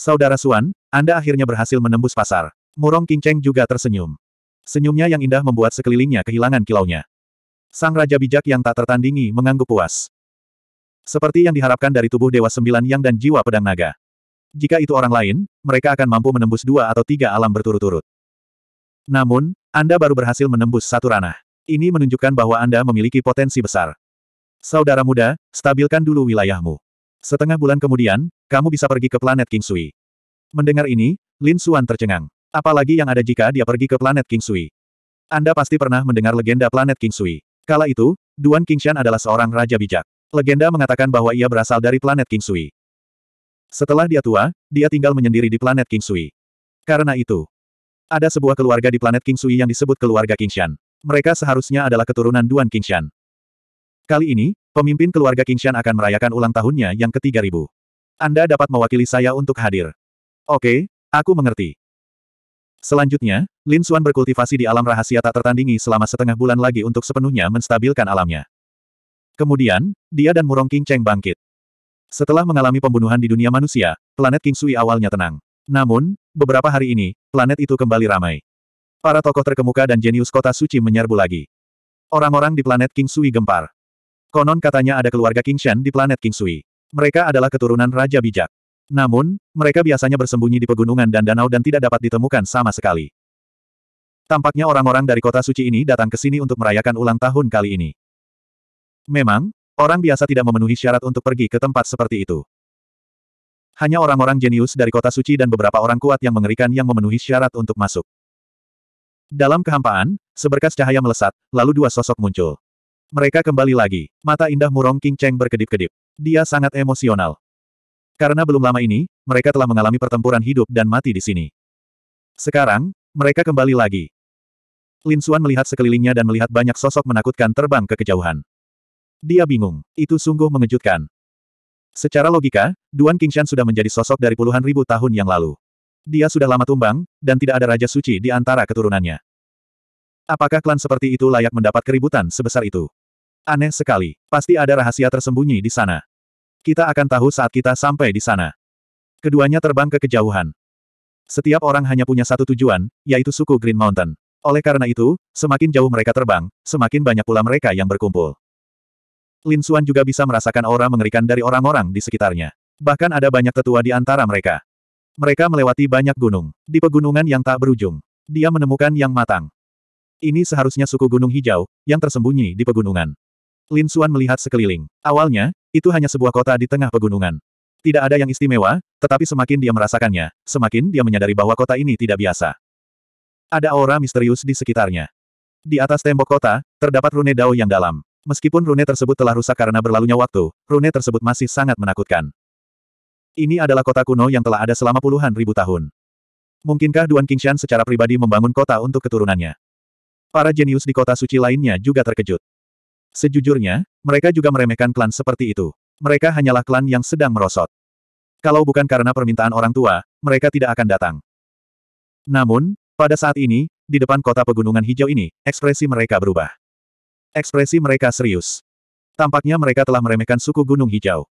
Saudara Suan, Anda akhirnya berhasil menembus pasar. Murong Cheng juga tersenyum. Senyumnya yang indah membuat sekelilingnya kehilangan kilaunya. Sang Raja Bijak yang tak tertandingi mengangguk puas. Seperti yang diharapkan dari tubuh Dewa Sembilan Yang dan jiwa pedang naga. Jika itu orang lain, mereka akan mampu menembus dua atau tiga alam berturut-turut. Namun, Anda baru berhasil menembus satu ranah. Ini menunjukkan bahwa Anda memiliki potensi besar. Saudara muda, stabilkan dulu wilayahmu. Setengah bulan kemudian, kamu bisa pergi ke planet King Sui. Mendengar ini, Lin Xuan tercengang. Apalagi yang ada jika dia pergi ke planet King Sui. Anda pasti pernah mendengar legenda planet King Sui. Kala itu, Duan Qingshan adalah seorang raja bijak. Legenda mengatakan bahwa ia berasal dari planet King Sui. Setelah dia tua, dia tinggal menyendiri di planet King Sui. Karena itu, ada sebuah keluarga di planet King Sui yang disebut keluarga Qingshan. Mereka seharusnya adalah keturunan Duan Qingshan. Kali ini, pemimpin keluarga Qingshan akan merayakan ulang tahunnya yang ke-3000. Anda dapat mewakili saya untuk hadir. Oke, aku mengerti. Selanjutnya, Lin Xuan berkultivasi di alam rahasia tak tertandingi selama setengah bulan lagi untuk sepenuhnya menstabilkan alamnya. Kemudian, dia dan Murong King Cheng bangkit. Setelah mengalami pembunuhan di dunia manusia, planet King Sui awalnya tenang. Namun, beberapa hari ini, planet itu kembali ramai. Para tokoh terkemuka dan jenius kota suci menyerbu lagi. Orang-orang di planet King Sui gempar. Konon katanya ada keluarga King Shen di planet King Sui. Mereka adalah keturunan Raja Bijak. Namun, mereka biasanya bersembunyi di pegunungan dan danau dan tidak dapat ditemukan sama sekali. Tampaknya orang-orang dari kota suci ini datang ke sini untuk merayakan ulang tahun kali ini. Memang, orang biasa tidak memenuhi syarat untuk pergi ke tempat seperti itu. Hanya orang-orang jenius dari kota suci dan beberapa orang kuat yang mengerikan yang memenuhi syarat untuk masuk. Dalam kehampaan, seberkas cahaya melesat, lalu dua sosok muncul. Mereka kembali lagi. Mata indah murong King Cheng berkedip-kedip. Dia sangat emosional. Karena belum lama ini, mereka telah mengalami pertempuran hidup dan mati di sini. Sekarang, mereka kembali lagi. Lin Suan melihat sekelilingnya dan melihat banyak sosok menakutkan terbang ke kejauhan. Dia bingung. Itu sungguh mengejutkan. Secara logika, Duan Qingshan sudah menjadi sosok dari puluhan ribu tahun yang lalu. Dia sudah lama tumbang, dan tidak ada raja suci di antara keturunannya. Apakah klan seperti itu layak mendapat keributan sebesar itu? Aneh sekali, pasti ada rahasia tersembunyi di sana. Kita akan tahu saat kita sampai di sana. Keduanya terbang ke kejauhan. Setiap orang hanya punya satu tujuan, yaitu suku Green Mountain. Oleh karena itu, semakin jauh mereka terbang, semakin banyak pula mereka yang berkumpul. Lin Xuan juga bisa merasakan aura mengerikan dari orang-orang di sekitarnya. Bahkan ada banyak tetua di antara mereka. Mereka melewati banyak gunung. Di pegunungan yang tak berujung, dia menemukan yang matang. Ini seharusnya suku Gunung Hijau, yang tersembunyi di pegunungan. Lin Suan melihat sekeliling. Awalnya, itu hanya sebuah kota di tengah pegunungan. Tidak ada yang istimewa, tetapi semakin dia merasakannya, semakin dia menyadari bahwa kota ini tidak biasa. Ada aura misterius di sekitarnya. Di atas tembok kota, terdapat rune dao yang dalam. Meskipun rune tersebut telah rusak karena berlalunya waktu, rune tersebut masih sangat menakutkan. Ini adalah kota kuno yang telah ada selama puluhan ribu tahun. Mungkinkah Duan Qingshan secara pribadi membangun kota untuk keturunannya? Para jenius di kota suci lainnya juga terkejut. Sejujurnya, mereka juga meremehkan klan seperti itu. Mereka hanyalah klan yang sedang merosot. Kalau bukan karena permintaan orang tua, mereka tidak akan datang. Namun, pada saat ini, di depan kota pegunungan hijau ini, ekspresi mereka berubah. Ekspresi mereka serius. Tampaknya mereka telah meremehkan suku Gunung Hijau.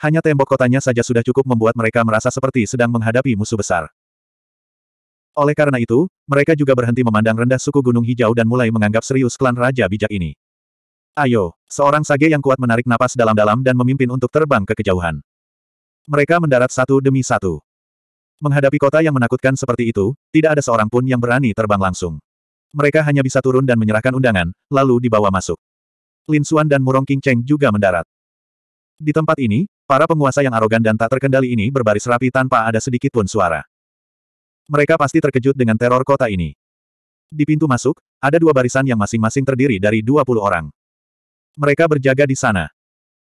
Hanya tembok kotanya saja sudah cukup membuat mereka merasa seperti sedang menghadapi musuh besar. Oleh karena itu, mereka juga berhenti memandang rendah suku Gunung Hijau dan mulai menganggap serius klan Raja Bijak ini. Ayo, seorang sage yang kuat menarik napas dalam-dalam dan memimpin untuk terbang ke kejauhan. Mereka mendarat satu demi satu. Menghadapi kota yang menakutkan seperti itu, tidak ada seorang pun yang berani terbang langsung. Mereka hanya bisa turun dan menyerahkan undangan, lalu dibawa masuk. Lin Xuan dan Murong King Cheng juga mendarat. Di tempat ini, para penguasa yang arogan dan tak terkendali ini berbaris rapi tanpa ada sedikit pun suara. Mereka pasti terkejut dengan teror kota ini. Di pintu masuk, ada dua barisan yang masing-masing terdiri dari 20 orang. Mereka berjaga di sana.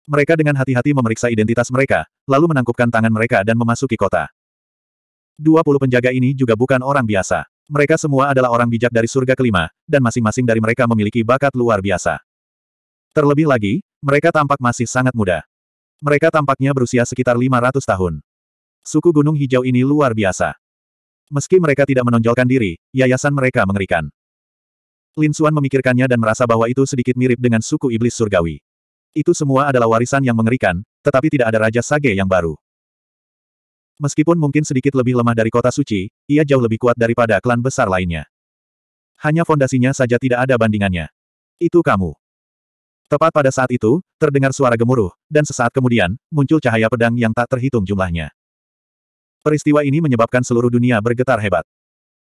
Mereka dengan hati-hati memeriksa identitas mereka, lalu menangkupkan tangan mereka dan memasuki kota. Dua puluh penjaga ini juga bukan orang biasa. Mereka semua adalah orang bijak dari surga kelima, dan masing-masing dari mereka memiliki bakat luar biasa. Terlebih lagi, mereka tampak masih sangat muda. Mereka tampaknya berusia sekitar 500 tahun. Suku Gunung Hijau ini luar biasa. Meski mereka tidak menonjolkan diri, yayasan mereka mengerikan. Lin Suan memikirkannya dan merasa bahwa itu sedikit mirip dengan suku iblis surgawi. Itu semua adalah warisan yang mengerikan, tetapi tidak ada Raja Sage yang baru. Meskipun mungkin sedikit lebih lemah dari kota suci, ia jauh lebih kuat daripada klan besar lainnya. Hanya fondasinya saja tidak ada bandingannya. Itu kamu. Tepat pada saat itu, terdengar suara gemuruh, dan sesaat kemudian, muncul cahaya pedang yang tak terhitung jumlahnya. Peristiwa ini menyebabkan seluruh dunia bergetar hebat.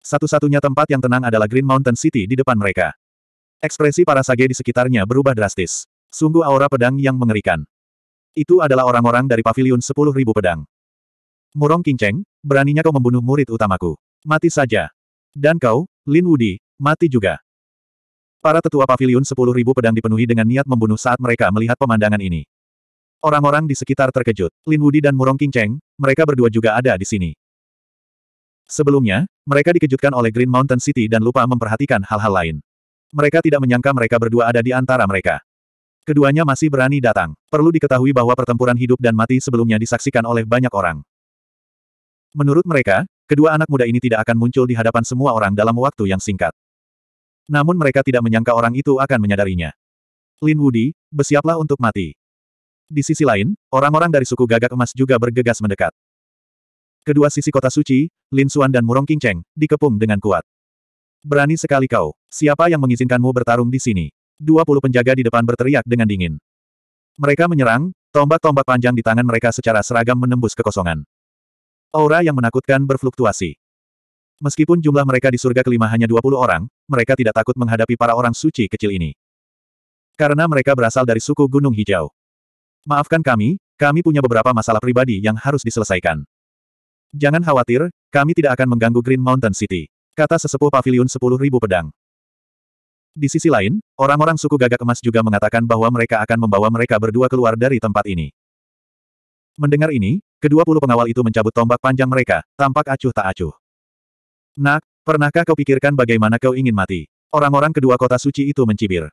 Satu-satunya tempat yang tenang adalah Green Mountain City di depan mereka. Ekspresi para sage di sekitarnya berubah drastis. Sungguh aura pedang yang mengerikan. Itu adalah orang-orang dari pavilion 10.000 pedang. Murong Kinceng, beraninya kau membunuh murid utamaku. Mati saja. Dan kau, Lin Wudi, mati juga. Para tetua pavilion 10.000 pedang dipenuhi dengan niat membunuh saat mereka melihat pemandangan ini. Orang-orang di sekitar terkejut. Lin Wudi dan Murong Kinceng, mereka berdua juga ada di sini. Sebelumnya, mereka dikejutkan oleh Green Mountain City dan lupa memperhatikan hal-hal lain. Mereka tidak menyangka mereka berdua ada di antara mereka. Keduanya masih berani datang. Perlu diketahui bahwa pertempuran hidup dan mati sebelumnya disaksikan oleh banyak orang. Menurut mereka, kedua anak muda ini tidak akan muncul di hadapan semua orang dalam waktu yang singkat. Namun mereka tidak menyangka orang itu akan menyadarinya. Lin Wudi, bersiaplah untuk mati. Di sisi lain, orang-orang dari suku gagak emas juga bergegas mendekat. Kedua sisi kota suci, Lin Xuan dan Murong King Cheng, dikepung dengan kuat. Berani sekali kau. Siapa yang mengizinkanmu bertarung di sini? Dua puluh penjaga di depan berteriak dengan dingin. Mereka menyerang, tombak-tombak panjang di tangan mereka secara seragam menembus kekosongan. Aura yang menakutkan berfluktuasi. Meskipun jumlah mereka di surga kelima hanya 20 orang, mereka tidak takut menghadapi para orang suci kecil ini. Karena mereka berasal dari suku Gunung Hijau. Maafkan kami, kami punya beberapa masalah pribadi yang harus diselesaikan. Jangan khawatir, kami tidak akan mengganggu Green Mountain City. Kata sesepuh pavilion 10.000 pedang. Di sisi lain, orang-orang suku gagak emas juga mengatakan bahwa mereka akan membawa mereka berdua keluar dari tempat ini. Mendengar ini, kedua puluh pengawal itu mencabut tombak panjang mereka, tampak acuh tak acuh. Nak, pernahkah kau pikirkan bagaimana kau ingin mati? Orang-orang kedua kota suci itu mencibir.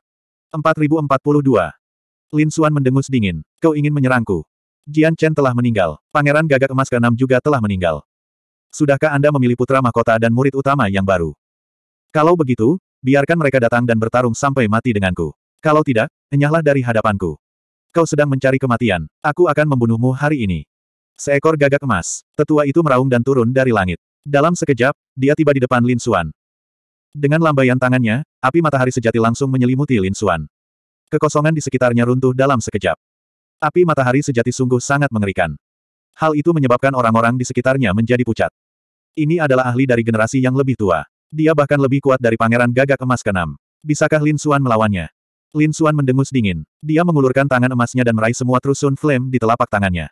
4042. Lin Suan mendengus dingin. Kau ingin menyerangku. Jian Chen telah meninggal. Pangeran gagak emas ke-6 juga telah meninggal. Sudahkah Anda memilih putra mahkota dan murid utama yang baru? Kalau begitu, biarkan mereka datang dan bertarung sampai mati denganku. Kalau tidak, enyahlah dari hadapanku. Kau sedang mencari kematian. Aku akan membunuhmu hari ini. Seekor gagak emas. Tetua itu meraung dan turun dari langit. Dalam sekejap, dia tiba di depan Lin Xuan. Dengan lambaian tangannya, api matahari sejati langsung menyelimuti Lin Xuan. Kekosongan di sekitarnya runtuh dalam sekejap. Api matahari sejati sungguh sangat mengerikan. Hal itu menyebabkan orang-orang di sekitarnya menjadi pucat. Ini adalah ahli dari generasi yang lebih tua. Dia bahkan lebih kuat dari pangeran gagak emas keenam. Bisakah Lin Suan melawannya? Lin Suan mendengus dingin. Dia mengulurkan tangan emasnya dan meraih semua trusun flame di telapak tangannya.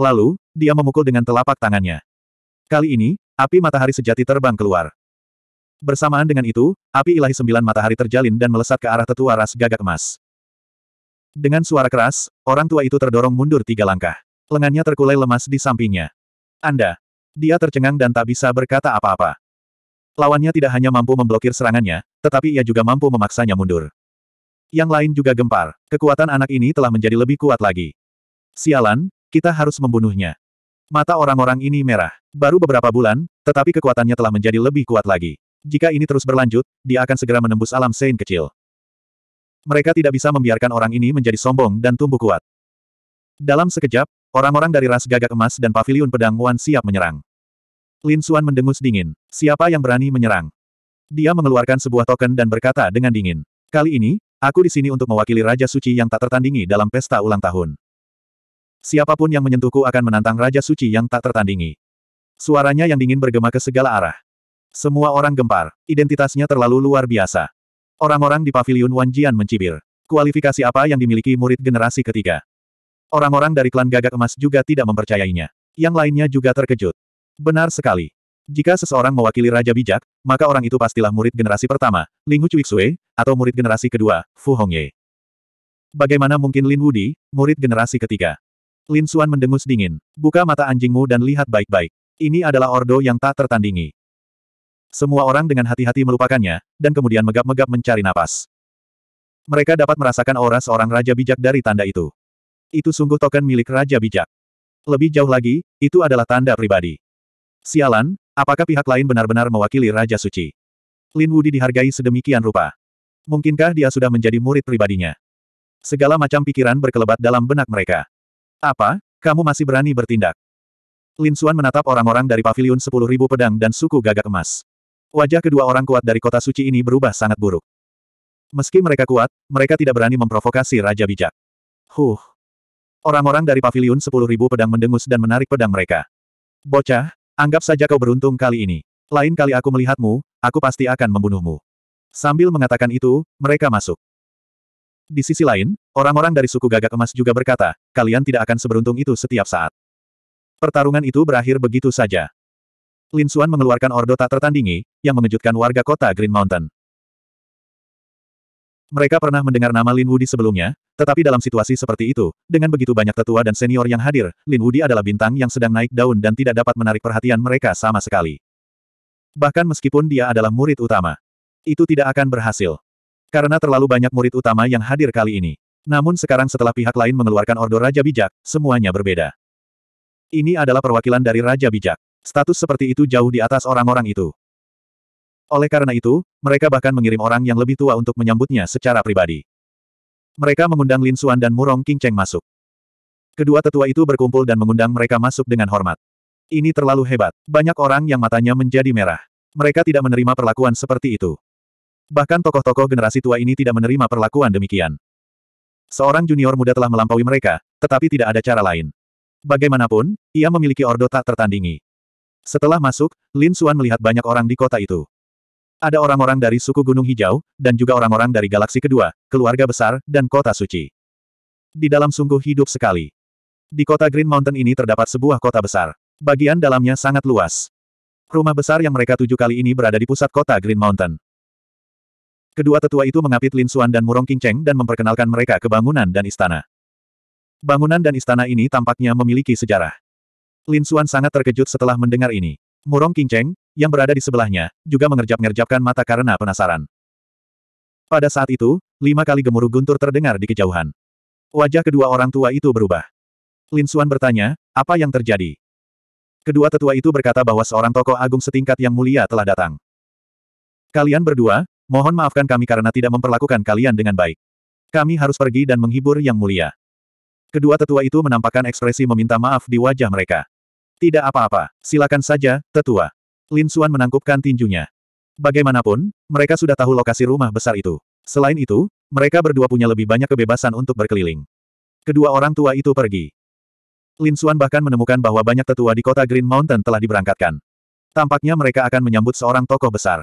Lalu, dia memukul dengan telapak tangannya. Kali ini, api matahari sejati terbang keluar. Bersamaan dengan itu, api ilahi sembilan matahari terjalin dan melesat ke arah tetua ras gagak emas. Dengan suara keras, orang tua itu terdorong mundur tiga langkah. Lengannya terkulai lemas di sampingnya. Anda. Dia tercengang dan tak bisa berkata apa-apa. Lawannya tidak hanya mampu memblokir serangannya, tetapi ia juga mampu memaksanya mundur. Yang lain juga gempar. Kekuatan anak ini telah menjadi lebih kuat lagi. Sialan, kita harus membunuhnya. Mata orang-orang ini merah. Baru beberapa bulan, tetapi kekuatannya telah menjadi lebih kuat lagi. Jika ini terus berlanjut, dia akan segera menembus alam sein kecil mereka tidak bisa membiarkan orang ini menjadi sombong dan tumbuh kuat. Dalam sekejap, orang-orang dari ras gagak emas dan pavilion pedang Wan siap menyerang. Lin Xuan mendengus dingin. Siapa yang berani menyerang? Dia mengeluarkan sebuah token dan berkata dengan dingin. Kali ini, aku di sini untuk mewakili Raja Suci yang tak tertandingi dalam pesta ulang tahun. Siapapun yang menyentuhku akan menantang Raja Suci yang tak tertandingi. Suaranya yang dingin bergema ke segala arah. Semua orang gempar, identitasnya terlalu luar biasa. Orang-orang di Paviliun Wanjian mencibir. Kualifikasi apa yang dimiliki murid generasi ketiga? Orang-orang dari klan gagak emas juga tidak mempercayainya. Yang lainnya juga terkejut. Benar sekali. Jika seseorang mewakili Raja Bijak, maka orang itu pastilah murid generasi pertama, Ling Hu Cuixue, atau murid generasi kedua, Fu Hongye. Bagaimana mungkin Lin Wudi, murid generasi ketiga? Lin Xuan mendengus dingin. Buka mata anjingmu dan lihat baik-baik. Ini adalah ordo yang tak tertandingi. Semua orang dengan hati-hati melupakannya, dan kemudian megap-megap mencari napas. Mereka dapat merasakan aura seorang raja bijak dari tanda itu. Itu sungguh token milik raja bijak. Lebih jauh lagi, itu adalah tanda pribadi. Sialan, apakah pihak lain benar-benar mewakili Raja Suci? Lin Wudi dihargai sedemikian rupa. Mungkinkah dia sudah menjadi murid pribadinya? Segala macam pikiran berkelebat dalam benak mereka. Apa, kamu masih berani bertindak? Lin Xuan menatap orang-orang dari Paviliun 10.000 Pedang dan Suku Gagak Emas. Wajah kedua orang kuat dari kota suci ini berubah sangat buruk. Meski mereka kuat, mereka tidak berani memprovokasi Raja Bijak. Huh. Orang-orang dari pavilion sepuluh ribu pedang mendengus dan menarik pedang mereka. Bocah, anggap saja kau beruntung kali ini. Lain kali aku melihatmu, aku pasti akan membunuhmu. Sambil mengatakan itu, mereka masuk. Di sisi lain, orang-orang dari suku gagak emas juga berkata, kalian tidak akan seberuntung itu setiap saat. Pertarungan itu berakhir begitu saja. Lin Xuan mengeluarkan ordo tak tertandingi, yang mengejutkan warga kota Green Mountain. Mereka pernah mendengar nama Lin Wudi sebelumnya, tetapi dalam situasi seperti itu, dengan begitu banyak tetua dan senior yang hadir, Lin Wudi adalah bintang yang sedang naik daun dan tidak dapat menarik perhatian mereka sama sekali. Bahkan meskipun dia adalah murid utama. Itu tidak akan berhasil. Karena terlalu banyak murid utama yang hadir kali ini. Namun sekarang setelah pihak lain mengeluarkan ordo Raja Bijak, semuanya berbeda. Ini adalah perwakilan dari Raja Bijak. Status seperti itu jauh di atas orang-orang itu. Oleh karena itu, mereka bahkan mengirim orang yang lebih tua untuk menyambutnya secara pribadi. Mereka mengundang Lin Suan dan Murong King Cheng masuk. Kedua tetua itu berkumpul dan mengundang mereka masuk dengan hormat. Ini terlalu hebat. Banyak orang yang matanya menjadi merah. Mereka tidak menerima perlakuan seperti itu. Bahkan tokoh-tokoh generasi tua ini tidak menerima perlakuan demikian. Seorang junior muda telah melampaui mereka, tetapi tidak ada cara lain. Bagaimanapun, ia memiliki ordo tak tertandingi. Setelah masuk, Lin Suan melihat banyak orang di kota itu. Ada orang-orang dari suku Gunung Hijau, dan juga orang-orang dari galaksi kedua, keluarga besar, dan kota suci. Di dalam sungguh hidup sekali. Di kota Green Mountain ini terdapat sebuah kota besar. Bagian dalamnya sangat luas. Rumah besar yang mereka tuju kali ini berada di pusat kota Green Mountain. Kedua tetua itu mengapit Lin Suan dan Murong Qingcheng dan memperkenalkan mereka ke bangunan dan istana. Bangunan dan istana ini tampaknya memiliki sejarah. Lin Suan sangat terkejut setelah mendengar ini. Murong Qingcheng, yang berada di sebelahnya, juga mengerjap-ngerjapkan mata karena penasaran. Pada saat itu, lima kali gemuruh guntur terdengar di kejauhan. Wajah kedua orang tua itu berubah. Lin Suan bertanya, apa yang terjadi? Kedua tetua itu berkata bahwa seorang tokoh agung setingkat yang mulia telah datang. Kalian berdua, mohon maafkan kami karena tidak memperlakukan kalian dengan baik. Kami harus pergi dan menghibur yang mulia. Kedua tetua itu menampakkan ekspresi meminta maaf di wajah mereka. Tidak apa-apa, silakan saja, tetua. Lin Xuan menangkupkan tinjunya. Bagaimanapun, mereka sudah tahu lokasi rumah besar itu. Selain itu, mereka berdua punya lebih banyak kebebasan untuk berkeliling. Kedua orang tua itu pergi. Lin Xuan bahkan menemukan bahwa banyak tetua di kota Green Mountain telah diberangkatkan. Tampaknya mereka akan menyambut seorang tokoh besar.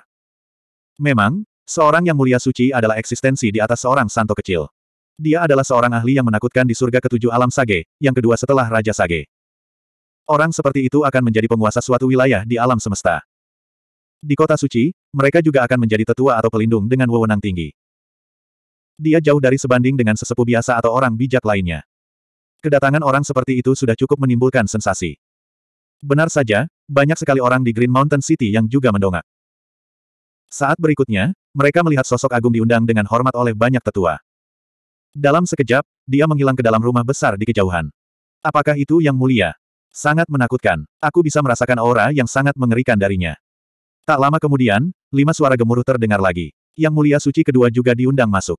Memang, seorang yang mulia suci adalah eksistensi di atas seorang santo kecil. Dia adalah seorang ahli yang menakutkan di surga ketujuh alam Sage, yang kedua setelah Raja Sage. Orang seperti itu akan menjadi penguasa suatu wilayah di alam semesta. Di kota suci, mereka juga akan menjadi tetua atau pelindung dengan wewenang tinggi. Dia jauh dari sebanding dengan sesepuh biasa atau orang bijak lainnya. Kedatangan orang seperti itu sudah cukup menimbulkan sensasi. Benar saja, banyak sekali orang di Green Mountain City yang juga mendongak. Saat berikutnya, mereka melihat sosok agung diundang dengan hormat oleh banyak tetua. Dalam sekejap, dia menghilang ke dalam rumah besar di kejauhan. Apakah itu yang mulia? Sangat menakutkan, aku bisa merasakan aura yang sangat mengerikan darinya. Tak lama kemudian, lima suara gemuruh terdengar lagi. Yang mulia suci kedua juga diundang masuk.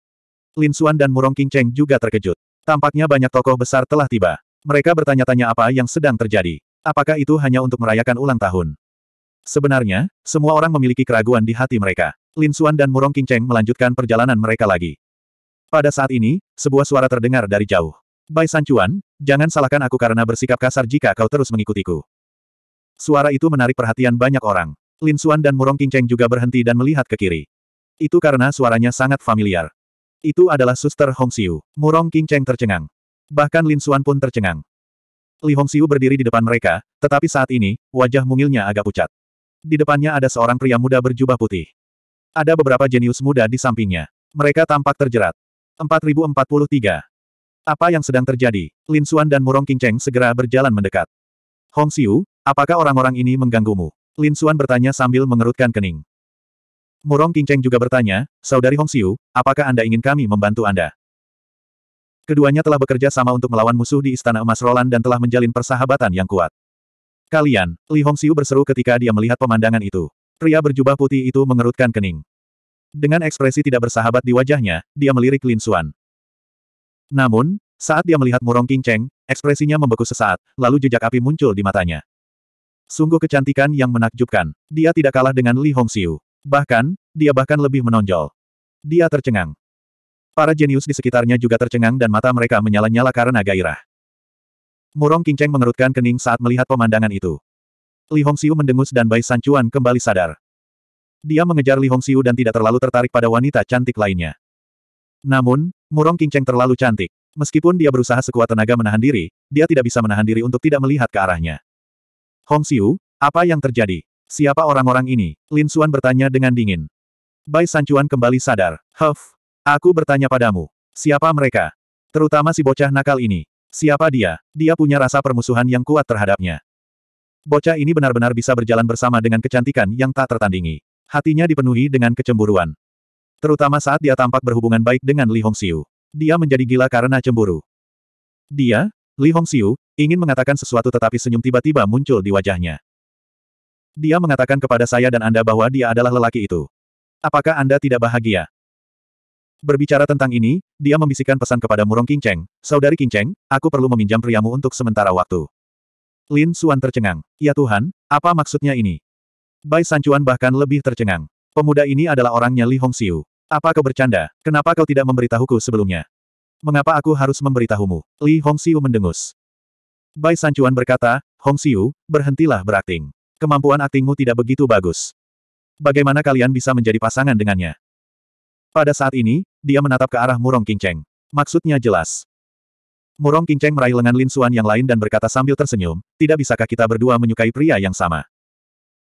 Lin Xuan dan Murong King Cheng juga terkejut. Tampaknya banyak tokoh besar telah tiba. Mereka bertanya-tanya apa yang sedang terjadi. Apakah itu hanya untuk merayakan ulang tahun? Sebenarnya, semua orang memiliki keraguan di hati mereka. Lin Xuan dan Murong King Cheng melanjutkan perjalanan mereka lagi. Pada saat ini, sebuah suara terdengar dari jauh. Bai Sancuan, jangan salahkan aku karena bersikap kasar jika kau terus mengikutiku. Suara itu menarik perhatian banyak orang. Lin Suan dan Murong Qingcheng juga berhenti dan melihat ke kiri. Itu karena suaranya sangat familiar. Itu adalah suster Hong Xiu. Murong Qingcheng tercengang. Bahkan Lin Suan pun tercengang. Li Hong Xiu berdiri di depan mereka, tetapi saat ini, wajah mungilnya agak pucat. Di depannya ada seorang pria muda berjubah putih. Ada beberapa jenius muda di sampingnya. Mereka tampak terjerat. 4043. Apa yang sedang terjadi? Lin Xuan dan Murong Qingcheng segera berjalan mendekat. Hong Xiu, apakah orang-orang ini mengganggumu? Lin Xuan bertanya sambil mengerutkan kening. Murong Qingcheng juga bertanya, Saudari Hong Xiu, apakah Anda ingin kami membantu Anda? Keduanya telah bekerja sama untuk melawan musuh di Istana Emas Roland dan telah menjalin persahabatan yang kuat. Kalian, Li Hong Xiu berseru ketika dia melihat pemandangan itu. Pria berjubah putih itu mengerutkan kening. Dengan ekspresi tidak bersahabat di wajahnya, dia melirik Lin Xuan. Namun, saat dia melihat Murong King Cheng, ekspresinya membeku sesaat, lalu jejak api muncul di matanya. Sungguh kecantikan yang menakjubkan. Dia tidak kalah dengan Li Hongxiu. Bahkan, dia bahkan lebih menonjol. Dia tercengang. Para jenius di sekitarnya juga tercengang dan mata mereka menyala-nyala karena gairah. Murong King Cheng mengerutkan kening saat melihat pemandangan itu. Li Hongxiu mendengus dan Bai Sancuan kembali sadar. Dia mengejar Li Hongxiu dan tidak terlalu tertarik pada wanita cantik lainnya. Namun, Murong Qingcheng terlalu cantik. Meskipun dia berusaha sekuat tenaga menahan diri, dia tidak bisa menahan diri untuk tidak melihat ke arahnya. Hong Xiu, apa yang terjadi? Siapa orang-orang ini? Lin Xuan bertanya dengan dingin. Bai Sancuan kembali sadar. Huff, aku bertanya padamu. Siapa mereka? Terutama si bocah nakal ini. Siapa dia? Dia punya rasa permusuhan yang kuat terhadapnya. Bocah ini benar-benar bisa berjalan bersama dengan kecantikan yang tak tertandingi. Hatinya dipenuhi dengan kecemburuan. Terutama saat dia tampak berhubungan baik dengan Li Hongxiu. Dia menjadi gila karena cemburu. Dia, Li Hongxiu, ingin mengatakan sesuatu tetapi senyum tiba-tiba muncul di wajahnya. Dia mengatakan kepada saya dan Anda bahwa dia adalah lelaki itu. Apakah Anda tidak bahagia? Berbicara tentang ini, dia membisikkan pesan kepada Murong Kinceng, Saudari Kinceng, aku perlu meminjam priamu untuk sementara waktu. Lin Suan tercengang. Ya Tuhan, apa maksudnya ini? Bai Sancuan bahkan lebih tercengang. Pemuda ini adalah orangnya Li Hongxiu. Apa kau bercanda? Kenapa kau tidak memberitahuku sebelumnya? Mengapa aku harus memberitahumu? Li Hongxiu mendengus. Bai Sancuan berkata, Hongxiu, berhentilah berakting. Kemampuan aktingmu tidak begitu bagus. Bagaimana kalian bisa menjadi pasangan dengannya? Pada saat ini, dia menatap ke arah Murong Qingcheng. Maksudnya jelas. Murong Qingcheng meraih lengan Lin Suan yang lain dan berkata sambil tersenyum, tidak bisakah kita berdua menyukai pria yang sama?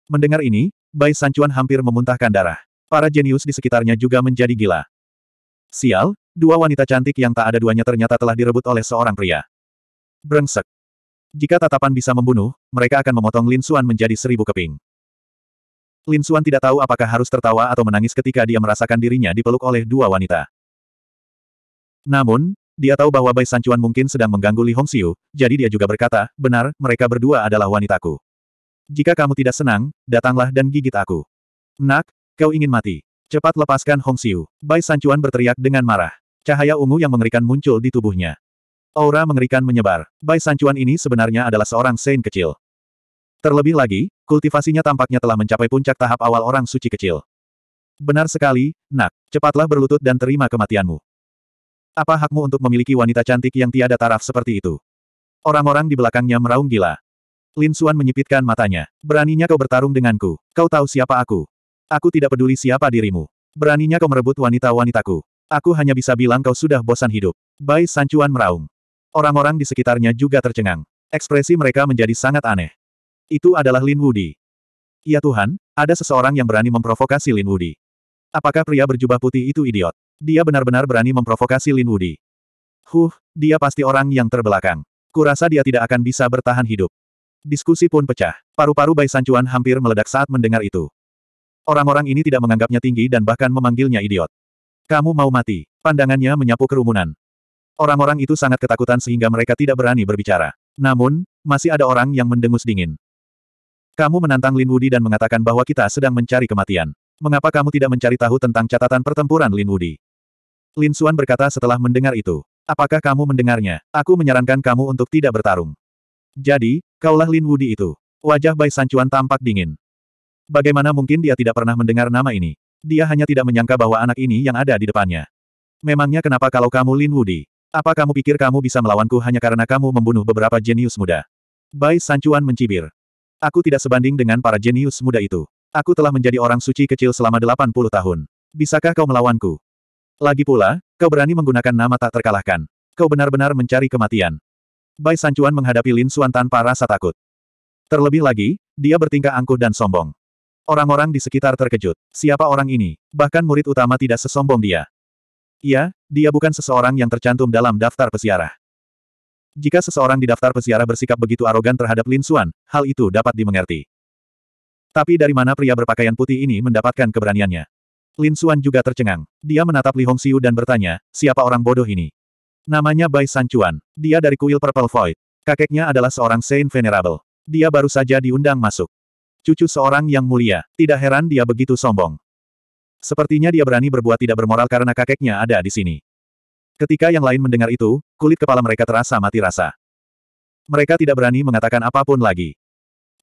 Mendengar ini, Bai Sancuan hampir memuntahkan darah. Para jenius di sekitarnya juga menjadi gila. Sial, dua wanita cantik yang tak ada duanya ternyata telah direbut oleh seorang pria. Brengsek. Jika tatapan bisa membunuh, mereka akan memotong Lin Xuan menjadi seribu keping. Lin Xuan tidak tahu apakah harus tertawa atau menangis ketika dia merasakan dirinya dipeluk oleh dua wanita. Namun, dia tahu bahwa Bai Sancuan mungkin sedang mengganggu Li Hongxiu, jadi dia juga berkata, benar, mereka berdua adalah wanitaku. Jika kamu tidak senang, datanglah dan gigit aku. Nak, Kau ingin mati. Cepat lepaskan Hong Xiu. Bai Sancuan berteriak dengan marah. Cahaya ungu yang mengerikan muncul di tubuhnya. Aura mengerikan menyebar. Bai Sancuan ini sebenarnya adalah seorang Sein kecil. Terlebih lagi, kultivasinya tampaknya telah mencapai puncak tahap awal orang suci kecil. Benar sekali, nak. Cepatlah berlutut dan terima kematianmu. Apa hakmu untuk memiliki wanita cantik yang tiada taraf seperti itu? Orang-orang di belakangnya meraung gila. Lin Suan menyipitkan matanya. Beraninya kau bertarung denganku. Kau tahu siapa aku. Aku tidak peduli siapa dirimu. Beraninya kau merebut wanita-wanitaku. Aku hanya bisa bilang kau sudah bosan hidup. Bai Sancuan meraung. Orang-orang di sekitarnya juga tercengang. Ekspresi mereka menjadi sangat aneh. Itu adalah Lin Wudi. Ya Tuhan, ada seseorang yang berani memprovokasi Lin Wudi. Apakah pria berjubah putih itu idiot? Dia benar-benar berani memprovokasi Lin Wudi. Huh, dia pasti orang yang terbelakang. Kurasa dia tidak akan bisa bertahan hidup. Diskusi pun pecah. Paru-paru Bai Sancuan hampir meledak saat mendengar itu. Orang-orang ini tidak menganggapnya tinggi dan bahkan memanggilnya idiot. Kamu mau mati. Pandangannya menyapu kerumunan. Orang-orang itu sangat ketakutan sehingga mereka tidak berani berbicara. Namun, masih ada orang yang mendengus dingin. Kamu menantang Lin Wudi dan mengatakan bahwa kita sedang mencari kematian. Mengapa kamu tidak mencari tahu tentang catatan pertempuran Lin Wudi? Lin Xuan berkata setelah mendengar itu. Apakah kamu mendengarnya? Aku menyarankan kamu untuk tidak bertarung. Jadi, kaulah Lin Wudi itu. Wajah Bai Sancuan tampak dingin. Bagaimana mungkin dia tidak pernah mendengar nama ini? Dia hanya tidak menyangka bahwa anak ini yang ada di depannya. Memangnya kenapa kalau kamu Lin Wudi? Apa kamu pikir kamu bisa melawanku hanya karena kamu membunuh beberapa jenius muda? Bai Sancuan mencibir. Aku tidak sebanding dengan para jenius muda itu. Aku telah menjadi orang suci kecil selama 80 tahun. Bisakah kau melawanku? Lagi pula, kau berani menggunakan nama tak terkalahkan. Kau benar-benar mencari kematian. Bai Sancuan menghadapi Lin Suan tanpa rasa takut. Terlebih lagi, dia bertingkah angkuh dan sombong. Orang-orang di sekitar terkejut. Siapa orang ini? Bahkan murid utama tidak sesombong dia. Iya, dia bukan seseorang yang tercantum dalam daftar peziarah. Jika seseorang di daftar peziarah bersikap begitu arogan terhadap Lin Xuan, hal itu dapat dimengerti. Tapi dari mana pria berpakaian putih ini mendapatkan keberaniannya? Lin Xuan juga tercengang. Dia menatap Li Hongxiu dan bertanya, siapa orang bodoh ini? Namanya Bai San Chuan. Dia dari kuil Purple Void. Kakeknya adalah seorang Saint Venerable. Dia baru saja diundang masuk. Cucu seorang yang mulia, tidak heran dia begitu sombong. Sepertinya dia berani berbuat tidak bermoral karena kakeknya ada di sini. Ketika yang lain mendengar itu, kulit kepala mereka terasa mati rasa. Mereka tidak berani mengatakan apapun lagi.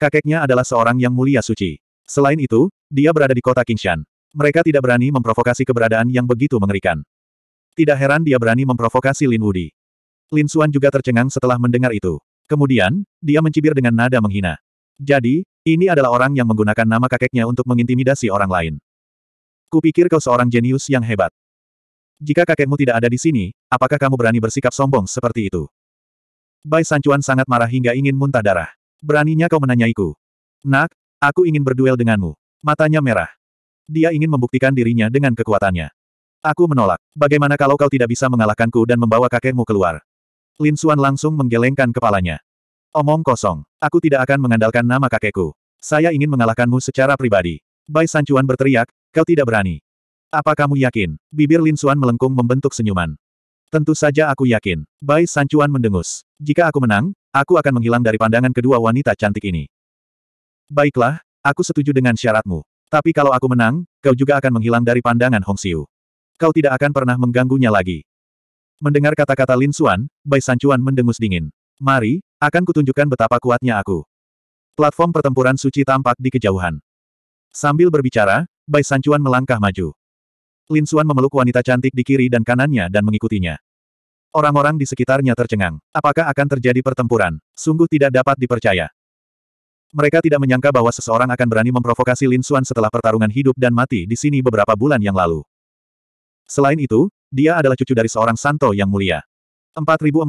Kakeknya adalah seorang yang mulia suci. Selain itu, dia berada di kota Kingshan. Mereka tidak berani memprovokasi keberadaan yang begitu mengerikan. Tidak heran dia berani memprovokasi Lin Wudi. Lin Xuan juga tercengang setelah mendengar itu. Kemudian, dia mencibir dengan nada menghina. Jadi, ini adalah orang yang menggunakan nama kakeknya untuk mengintimidasi orang lain. Kupikir kau seorang jenius yang hebat. Jika kakekmu tidak ada di sini, apakah kamu berani bersikap sombong seperti itu? Bai Sancuan sangat marah hingga ingin muntah darah. Beraninya kau menanyaiku. Nak, aku ingin berduel denganmu. Matanya merah. Dia ingin membuktikan dirinya dengan kekuatannya. Aku menolak. Bagaimana kalau kau tidak bisa mengalahkanku dan membawa kakekmu keluar? Lin Suan langsung menggelengkan kepalanya. Omong kosong. Aku tidak akan mengandalkan nama kakekku. Saya ingin mengalahkanmu secara pribadi. Bai Sancuan berteriak, kau tidak berani. Apa kamu yakin? Bibir Lin Xuan melengkung membentuk senyuman. Tentu saja aku yakin. Bai Sancuan mendengus. Jika aku menang, aku akan menghilang dari pandangan kedua wanita cantik ini. Baiklah, aku setuju dengan syaratmu. Tapi kalau aku menang, kau juga akan menghilang dari pandangan Hong Xiu. Kau tidak akan pernah mengganggunya lagi. Mendengar kata-kata Lin Xuan, Bai Sancuan mendengus dingin. Mari, akan kutunjukkan betapa kuatnya aku. Platform pertempuran suci tampak di kejauhan. Sambil berbicara, Bai Sancuan melangkah maju. Lin Xuan memeluk wanita cantik di kiri dan kanannya dan mengikutinya. Orang-orang di sekitarnya tercengang. Apakah akan terjadi pertempuran? Sungguh tidak dapat dipercaya. Mereka tidak menyangka bahwa seseorang akan berani memprovokasi Lin Xuan setelah pertarungan hidup dan mati di sini beberapa bulan yang lalu. Selain itu, dia adalah cucu dari seorang santo yang mulia. 4044.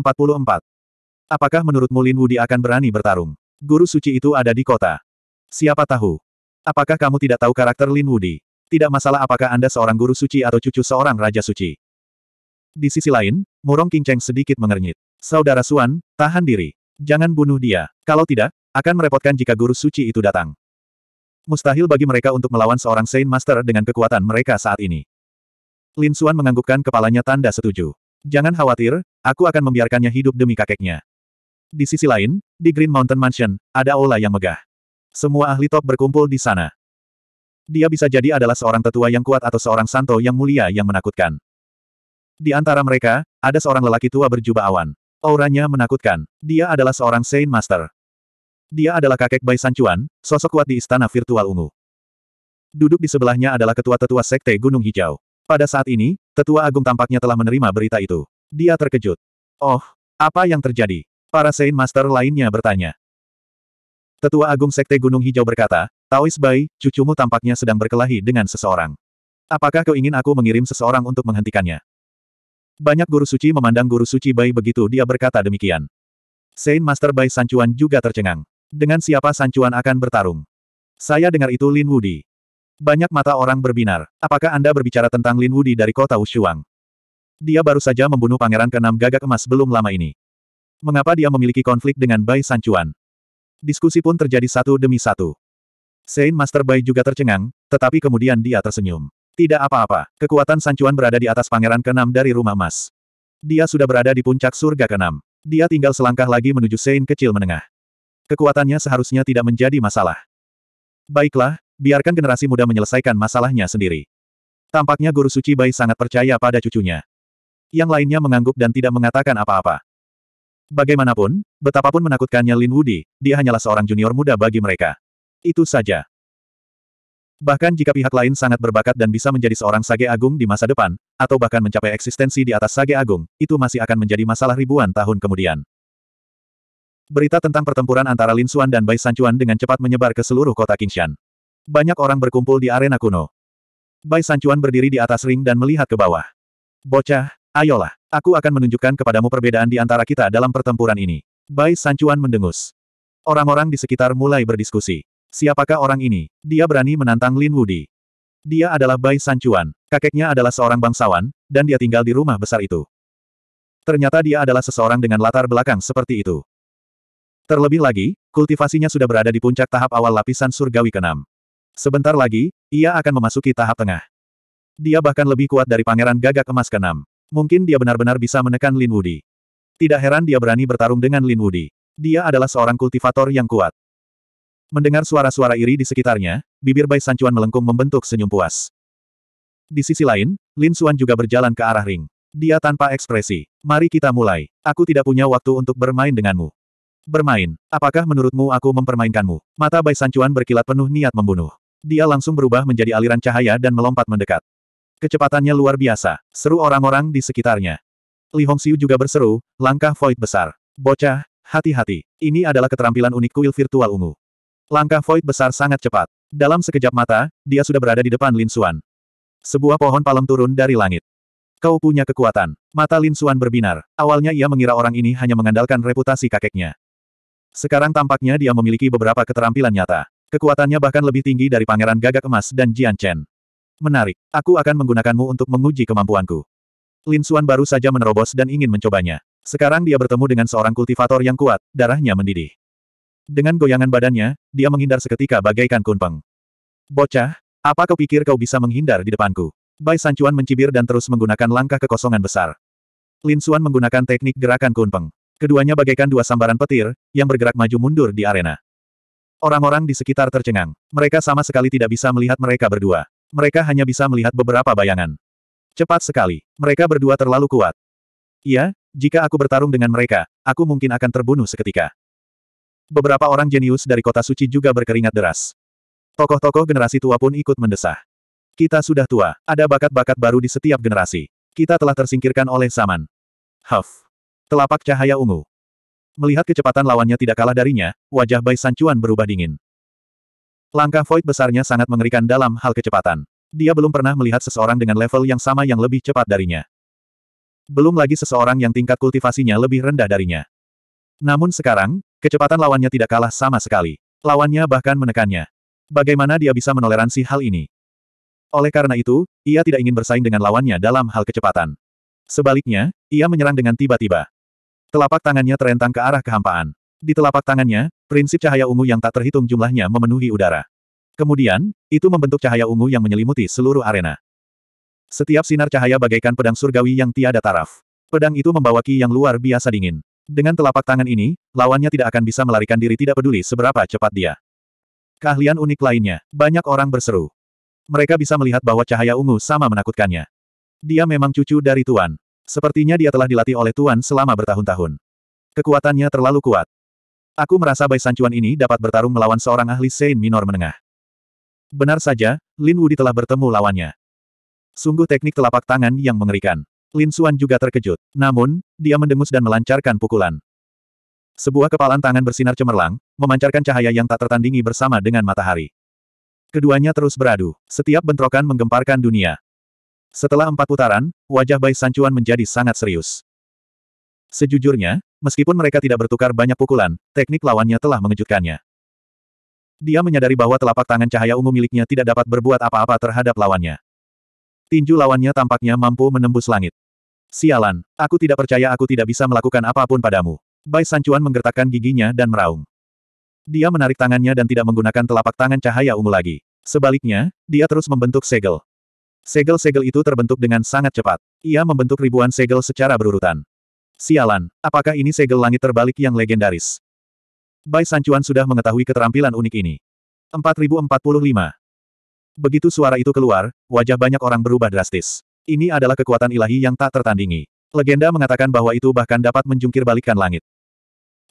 Apakah menurutmu Lin Wudi akan berani bertarung? Guru suci itu ada di kota. Siapa tahu? Apakah kamu tidak tahu karakter Lin Wudi? Tidak masalah apakah Anda seorang guru suci atau cucu seorang raja suci. Di sisi lain, Murong King Cheng sedikit mengernyit. Saudara Suan, tahan diri. Jangan bunuh dia. Kalau tidak, akan merepotkan jika guru suci itu datang. Mustahil bagi mereka untuk melawan seorang Saint Master dengan kekuatan mereka saat ini. Lin Suan menganggukkan kepalanya tanda setuju. Jangan khawatir, aku akan membiarkannya hidup demi kakeknya. Di sisi lain, di Green Mountain Mansion, ada aula yang megah. Semua ahli top berkumpul di sana. Dia bisa jadi adalah seorang tetua yang kuat atau seorang santo yang mulia yang menakutkan. Di antara mereka, ada seorang lelaki tua berjubah awan. Auranya menakutkan. Dia adalah seorang Saint Master. Dia adalah kakek Bai Sancuan, sosok kuat di istana virtual ungu. Duduk di sebelahnya adalah ketua-tetua sekte Gunung Hijau. Pada saat ini, tetua agung tampaknya telah menerima berita itu. Dia terkejut. Oh, apa yang terjadi? Para Saint Master lainnya bertanya. Tetua Agung Sekte Gunung Hijau berkata, Taois Bai, cucumu tampaknya sedang berkelahi dengan seseorang. Apakah kau ingin aku mengirim seseorang untuk menghentikannya? Banyak guru suci memandang guru suci Bai begitu dia berkata demikian. Saint Master Bai Sancuan juga tercengang. Dengan siapa Sancuan akan bertarung? Saya dengar itu Lin Wudi. Banyak mata orang berbinar. Apakah Anda berbicara tentang Lin Wudi dari kota Wushuang? Dia baru saja membunuh pangeran keenam gagak emas belum lama ini. Mengapa dia memiliki konflik dengan Bai Sancuan? Diskusi pun terjadi satu demi satu. Saint Master Bai juga tercengang, tetapi kemudian dia tersenyum. Tidak apa-apa, kekuatan Sancuan berada di atas pangeran keenam dari rumah emas. Dia sudah berada di puncak surga keenam. Dia tinggal selangkah lagi menuju Saint kecil menengah. Kekuatannya seharusnya tidak menjadi masalah. Baiklah, biarkan generasi muda menyelesaikan masalahnya sendiri. Tampaknya guru suci Bai sangat percaya pada cucunya. Yang lainnya mengangguk dan tidak mengatakan apa-apa. Bagaimanapun, betapapun menakutkannya Lin Wudi, dia hanyalah seorang junior muda bagi mereka. Itu saja. Bahkan jika pihak lain sangat berbakat dan bisa menjadi seorang sage agung di masa depan, atau bahkan mencapai eksistensi di atas sage agung, itu masih akan menjadi masalah ribuan tahun kemudian. Berita tentang pertempuran antara Lin Xuan dan Bai Sanchuan dengan cepat menyebar ke seluruh kota Kingshan. Banyak orang berkumpul di arena kuno. Bai Sanchuan berdiri di atas ring dan melihat ke bawah. Bocah, ayolah. Aku akan menunjukkan kepadamu perbedaan di antara kita dalam pertempuran ini. Bai Sancuan mendengus. Orang-orang di sekitar mulai berdiskusi. Siapakah orang ini? Dia berani menantang Lin Wudi. Dia adalah Bai Sancuan. Kakeknya adalah seorang bangsawan, dan dia tinggal di rumah besar itu. Ternyata dia adalah seseorang dengan latar belakang seperti itu. Terlebih lagi, kultivasinya sudah berada di puncak tahap awal lapisan surgawi keenam. Sebentar lagi, ia akan memasuki tahap tengah. Dia bahkan lebih kuat dari pangeran gagak emas keenam. Mungkin dia benar-benar bisa menekan Lin Wudi. Tidak heran dia berani bertarung dengan Lin Wudi. Dia adalah seorang kultivator yang kuat. Mendengar suara-suara iri di sekitarnya, bibir Bai Sancuan melengkung membentuk senyum puas. Di sisi lain, Lin Suan juga berjalan ke arah ring. Dia tanpa ekspresi. Mari kita mulai. Aku tidak punya waktu untuk bermain denganmu. Bermain. Apakah menurutmu aku mempermainkanmu? Mata Bai Sancuan berkilat penuh niat membunuh. Dia langsung berubah menjadi aliran cahaya dan melompat mendekat. Kecepatannya luar biasa, seru orang-orang di sekitarnya. Li Hongxiu juga berseru, langkah void besar. Bocah, hati-hati, ini adalah keterampilan unik kuil virtual ungu. Langkah void besar sangat cepat. Dalam sekejap mata, dia sudah berada di depan Lin Xuan. Sebuah pohon palem turun dari langit. Kau punya kekuatan. Mata Lin Xuan berbinar. Awalnya ia mengira orang ini hanya mengandalkan reputasi kakeknya. Sekarang tampaknya dia memiliki beberapa keterampilan nyata. Kekuatannya bahkan lebih tinggi dari Pangeran Gagak Emas dan Jian Chen. Menarik. Aku akan menggunakanmu untuk menguji kemampuanku. Lin Xuan baru saja menerobos dan ingin mencobanya. Sekarang dia bertemu dengan seorang kultivator yang kuat, darahnya mendidih. Dengan goyangan badannya, dia menghindar seketika bagaikan kunpeng. Bocah, apa kau pikir kau bisa menghindar di depanku? Bai Sancuan mencibir dan terus menggunakan langkah kekosongan besar. Lin Xuan menggunakan teknik gerakan kunpeng. Keduanya bagaikan dua sambaran petir, yang bergerak maju mundur di arena. Orang-orang di sekitar tercengang. Mereka sama sekali tidak bisa melihat mereka berdua mereka hanya bisa melihat beberapa bayangan. Cepat sekali. Mereka berdua terlalu kuat. Iya, jika aku bertarung dengan mereka, aku mungkin akan terbunuh seketika. Beberapa orang jenius dari kota suci juga berkeringat deras. Tokoh-tokoh generasi tua pun ikut mendesah. Kita sudah tua, ada bakat-bakat baru di setiap generasi. Kita telah tersingkirkan oleh zaman. Huff. Telapak cahaya ungu. Melihat kecepatan lawannya tidak kalah darinya, wajah Bai Sancuan berubah dingin. Langkah Void besarnya sangat mengerikan dalam hal kecepatan. Dia belum pernah melihat seseorang dengan level yang sama yang lebih cepat darinya. Belum lagi seseorang yang tingkat kultivasinya lebih rendah darinya. Namun sekarang, kecepatan lawannya tidak kalah sama sekali. Lawannya bahkan menekannya. Bagaimana dia bisa menoleransi hal ini? Oleh karena itu, ia tidak ingin bersaing dengan lawannya dalam hal kecepatan. Sebaliknya, ia menyerang dengan tiba-tiba. Telapak tangannya terentang ke arah kehampaan. Di telapak tangannya, prinsip cahaya ungu yang tak terhitung jumlahnya memenuhi udara. Kemudian, itu membentuk cahaya ungu yang menyelimuti seluruh arena. Setiap sinar cahaya bagaikan pedang surgawi yang tiada taraf. Pedang itu membawa ki yang luar biasa dingin. Dengan telapak tangan ini, lawannya tidak akan bisa melarikan diri tidak peduli seberapa cepat dia. Keahlian unik lainnya, banyak orang berseru. Mereka bisa melihat bahwa cahaya ungu sama menakutkannya. Dia memang cucu dari Tuan. Sepertinya dia telah dilatih oleh Tuan selama bertahun-tahun. Kekuatannya terlalu kuat. Aku merasa Bai Sancuan ini dapat bertarung melawan seorang ahli Sein minor menengah. Benar saja, Lin Wudi telah bertemu lawannya. Sungguh teknik telapak tangan yang mengerikan. Lin Xuan juga terkejut. Namun, dia mendengus dan melancarkan pukulan. Sebuah kepalan tangan bersinar cemerlang, memancarkan cahaya yang tak tertandingi bersama dengan matahari. Keduanya terus beradu. Setiap bentrokan menggemparkan dunia. Setelah empat putaran, wajah Bai Sancuan menjadi sangat serius. Sejujurnya, Meskipun mereka tidak bertukar banyak pukulan, teknik lawannya telah mengejutkannya. Dia menyadari bahwa telapak tangan cahaya ungu miliknya tidak dapat berbuat apa-apa terhadap lawannya. Tinju lawannya tampaknya mampu menembus langit. Sialan, aku tidak percaya aku tidak bisa melakukan apapun padamu. Bai Sancuan menggertakkan giginya dan meraung. Dia menarik tangannya dan tidak menggunakan telapak tangan cahaya ungu lagi. Sebaliknya, dia terus membentuk segel. Segel-segel itu terbentuk dengan sangat cepat. Ia membentuk ribuan segel secara berurutan. Sialan, apakah ini segel langit terbalik yang legendaris? Bai Sancuan sudah mengetahui keterampilan unik ini. 4045. Begitu suara itu keluar, wajah banyak orang berubah drastis. Ini adalah kekuatan ilahi yang tak tertandingi. Legenda mengatakan bahwa itu bahkan dapat menjungkir langit.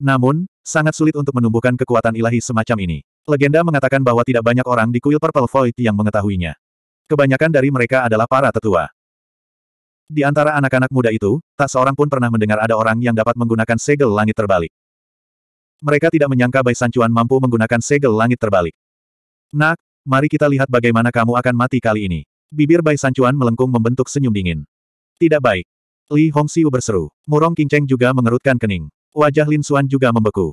Namun, sangat sulit untuk menumbuhkan kekuatan ilahi semacam ini. Legenda mengatakan bahwa tidak banyak orang di kuil Purple Void yang mengetahuinya. Kebanyakan dari mereka adalah para tetua. Di antara anak-anak muda itu, tak seorang pun pernah mendengar ada orang yang dapat menggunakan segel langit terbalik. Mereka tidak menyangka Bai Sancuan mampu menggunakan segel langit terbalik. Nak, mari kita lihat bagaimana kamu akan mati kali ini. Bibir Bai Sancuan melengkung membentuk senyum dingin. Tidak baik. Li Hongxiu berseru. Murong Qingcheng juga mengerutkan kening. Wajah Lin Xuan juga membeku.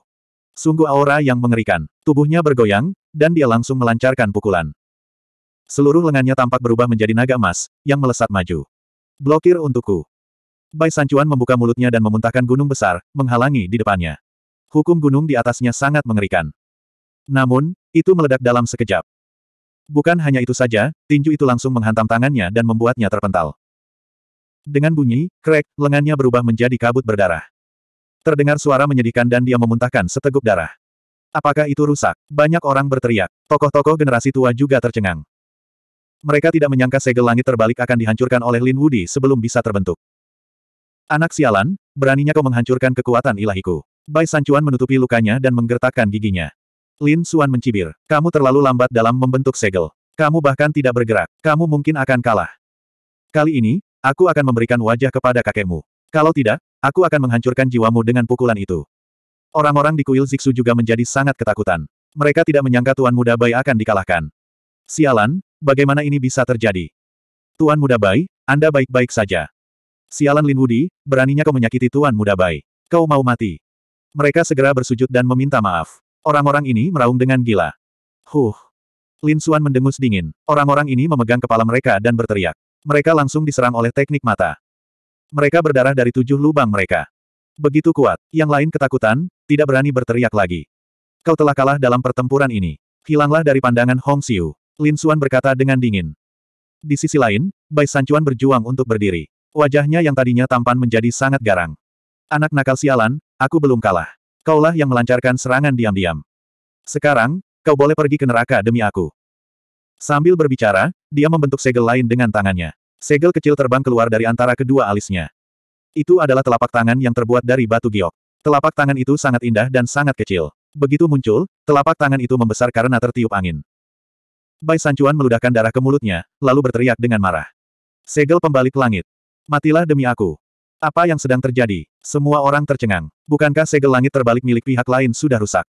Sungguh aura yang mengerikan. Tubuhnya bergoyang, dan dia langsung melancarkan pukulan. Seluruh lengannya tampak berubah menjadi naga emas, yang melesat maju. Blokir untukku. Bai Sancuan membuka mulutnya dan memuntahkan gunung besar, menghalangi di depannya. Hukum gunung di atasnya sangat mengerikan. Namun, itu meledak dalam sekejap. Bukan hanya itu saja, tinju itu langsung menghantam tangannya dan membuatnya terpental. Dengan bunyi, krek, lengannya berubah menjadi kabut berdarah. Terdengar suara menyedihkan dan dia memuntahkan seteguk darah. Apakah itu rusak? Banyak orang berteriak. Tokoh-tokoh generasi tua juga tercengang. Mereka tidak menyangka segel langit terbalik akan dihancurkan oleh Lin Wudi sebelum bisa terbentuk. Anak sialan, beraninya kau menghancurkan kekuatan ilahiku. Bai Sancuan menutupi lukanya dan menggertakkan giginya. Lin Suan mencibir. Kamu terlalu lambat dalam membentuk segel. Kamu bahkan tidak bergerak. Kamu mungkin akan kalah. Kali ini, aku akan memberikan wajah kepada kakekmu. Kalau tidak, aku akan menghancurkan jiwamu dengan pukulan itu. Orang-orang di kuil Ziksu juga menjadi sangat ketakutan. Mereka tidak menyangka Tuan Muda Bai akan dikalahkan. Sialan, bagaimana ini bisa terjadi? Tuan Muda Bai, Anda baik-baik saja. Sialan Lin Wudi, beraninya kau menyakiti Tuan Muda Bai. Kau mau mati. Mereka segera bersujud dan meminta maaf. Orang-orang ini meraung dengan gila. Huh. Lin Xuan mendengus dingin. Orang-orang ini memegang kepala mereka dan berteriak. Mereka langsung diserang oleh teknik mata. Mereka berdarah dari tujuh lubang mereka. Begitu kuat, yang lain ketakutan, tidak berani berteriak lagi. Kau telah kalah dalam pertempuran ini. Hilanglah dari pandangan Hong Siu. Lin Xuan berkata dengan dingin. Di sisi lain, Bai Sancuan berjuang untuk berdiri. Wajahnya yang tadinya tampan menjadi sangat garang. Anak nakal sialan, aku belum kalah. Kaulah yang melancarkan serangan diam-diam. Sekarang, kau boleh pergi ke neraka demi aku. Sambil berbicara, dia membentuk segel lain dengan tangannya. Segel kecil terbang keluar dari antara kedua alisnya. Itu adalah telapak tangan yang terbuat dari batu giok. Telapak tangan itu sangat indah dan sangat kecil. Begitu muncul, telapak tangan itu membesar karena tertiup angin. Bai Sancuan meludahkan darah ke mulutnya, lalu berteriak dengan marah. Segel pembalik langit. Matilah demi aku. Apa yang sedang terjadi? Semua orang tercengang. Bukankah segel langit terbalik milik pihak lain sudah rusak?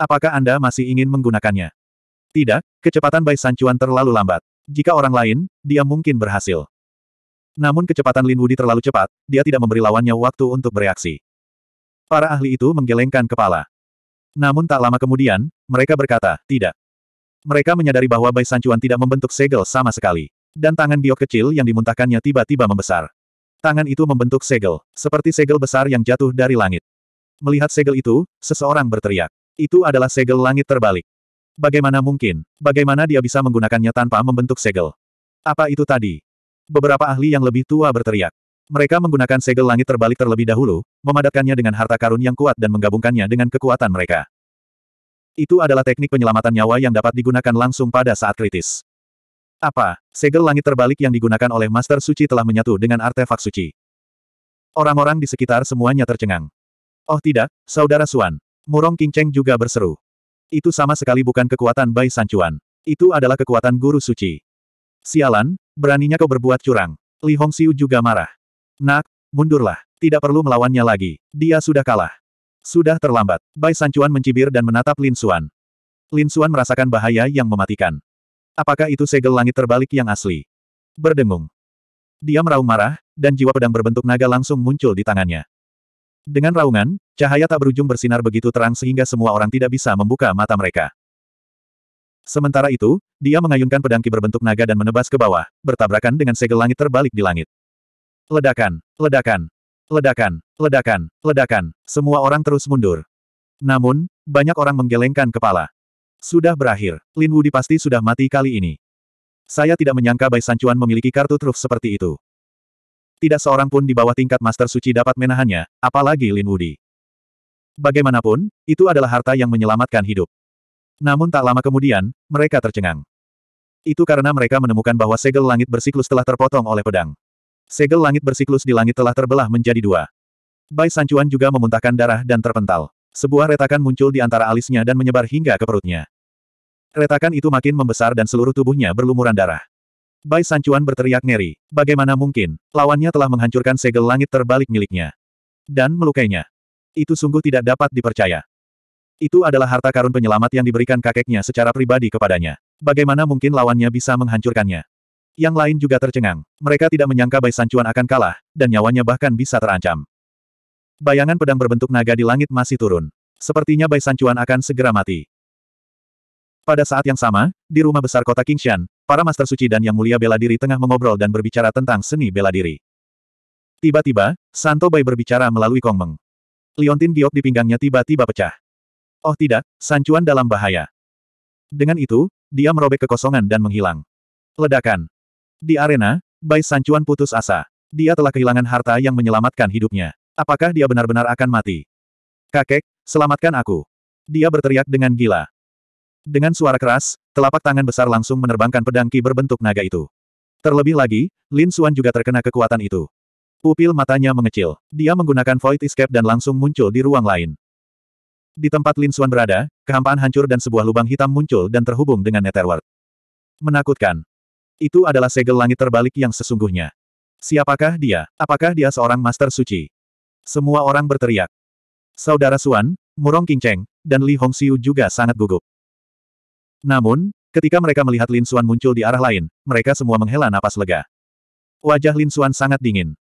Apakah Anda masih ingin menggunakannya? Tidak, kecepatan Bai Sancuan terlalu lambat. Jika orang lain, dia mungkin berhasil. Namun kecepatan Lin Wudi terlalu cepat, dia tidak memberi lawannya waktu untuk bereaksi. Para ahli itu menggelengkan kepala. Namun tak lama kemudian, mereka berkata, tidak. Mereka menyadari bahwa Bai Sancuan tidak membentuk segel sama sekali. Dan tangan giok kecil yang dimuntahkannya tiba-tiba membesar. Tangan itu membentuk segel, seperti segel besar yang jatuh dari langit. Melihat segel itu, seseorang berteriak. Itu adalah segel langit terbalik. Bagaimana mungkin? Bagaimana dia bisa menggunakannya tanpa membentuk segel? Apa itu tadi? Beberapa ahli yang lebih tua berteriak. Mereka menggunakan segel langit terbalik terlebih dahulu, memadatkannya dengan harta karun yang kuat dan menggabungkannya dengan kekuatan mereka. Itu adalah teknik penyelamatan nyawa yang dapat digunakan langsung pada saat kritis. Apa? Segel langit terbalik yang digunakan oleh Master Suci telah menyatu dengan artefak suci. Orang-orang di sekitar semuanya tercengang. Oh tidak, Saudara Suan. Murong King Cheng juga berseru. Itu sama sekali bukan kekuatan Bai Sancuan. Itu adalah kekuatan Guru Suci. Sialan, beraninya kau berbuat curang. Li Hong Siu juga marah. Nak, mundurlah. Tidak perlu melawannya lagi. Dia sudah kalah. Sudah terlambat. Bai Sancuan mencibir dan menatap Lin Suan. Lin Suan merasakan bahaya yang mematikan. Apakah itu segel langit terbalik yang asli? Berdengung. Dia meraung marah, dan jiwa pedang berbentuk naga langsung muncul di tangannya. Dengan raungan, cahaya tak berujung bersinar begitu terang sehingga semua orang tidak bisa membuka mata mereka. Sementara itu, dia mengayunkan pedang ki berbentuk naga dan menebas ke bawah, bertabrakan dengan segel langit terbalik di langit. Ledakan, ledakan. Ledakan, ledakan, ledakan, semua orang terus mundur. Namun, banyak orang menggelengkan kepala. Sudah berakhir, Lin Wu pasti sudah mati kali ini. Saya tidak menyangka Bai Sancuan memiliki kartu truf seperti itu. Tidak seorang pun di bawah tingkat Master Suci dapat menahannya, apalagi Lin Wudi. Bagaimanapun, itu adalah harta yang menyelamatkan hidup. Namun tak lama kemudian, mereka tercengang. Itu karena mereka menemukan bahwa segel langit bersiklus telah terpotong oleh pedang. Segel langit bersiklus di langit telah terbelah menjadi dua. Bai Sancuan juga memuntahkan darah dan terpental. Sebuah retakan muncul di antara alisnya dan menyebar hingga ke perutnya. Retakan itu makin membesar dan seluruh tubuhnya berlumuran darah. Bai Sancuan berteriak ngeri. Bagaimana mungkin, lawannya telah menghancurkan segel langit terbalik miliknya. Dan melukainya. Itu sungguh tidak dapat dipercaya. Itu adalah harta karun penyelamat yang diberikan kakeknya secara pribadi kepadanya. Bagaimana mungkin lawannya bisa menghancurkannya? Yang lain juga tercengang. Mereka tidak menyangka Bai Sancuan akan kalah, dan nyawanya bahkan bisa terancam. Bayangan pedang berbentuk naga di langit masih turun. Sepertinya Bai Sancuan akan segera mati. Pada saat yang sama, di rumah besar kota Kingshan, para master suci dan yang mulia bela diri tengah mengobrol dan berbicara tentang seni bela diri. Tiba-tiba, Santo Bai berbicara melalui Kongmeng. Liontin giok di pinggangnya tiba-tiba pecah. Oh tidak, Sancuan dalam bahaya. Dengan itu, dia merobek kekosongan dan menghilang. Ledakan. Di arena, Bai Sancuan putus asa. Dia telah kehilangan harta yang menyelamatkan hidupnya. Apakah dia benar-benar akan mati? Kakek, selamatkan aku. Dia berteriak dengan gila. Dengan suara keras, telapak tangan besar langsung menerbangkan pedang ki berbentuk naga itu. Terlebih lagi, Lin Suan juga terkena kekuatan itu. Pupil matanya mengecil. Dia menggunakan Void Escape dan langsung muncul di ruang lain. Di tempat Lin Suan berada, kehampaan hancur dan sebuah lubang hitam muncul dan terhubung dengan Netherworld. Menakutkan. Itu adalah segel langit terbalik yang sesungguhnya. Siapakah dia? Apakah dia seorang master suci? Semua orang berteriak. Saudara Suan, Murong Kingcheng, dan Li Hongxiu juga sangat gugup. Namun, ketika mereka melihat Lin Suan muncul di arah lain, mereka semua menghela napas lega. Wajah Lin Suan sangat dingin.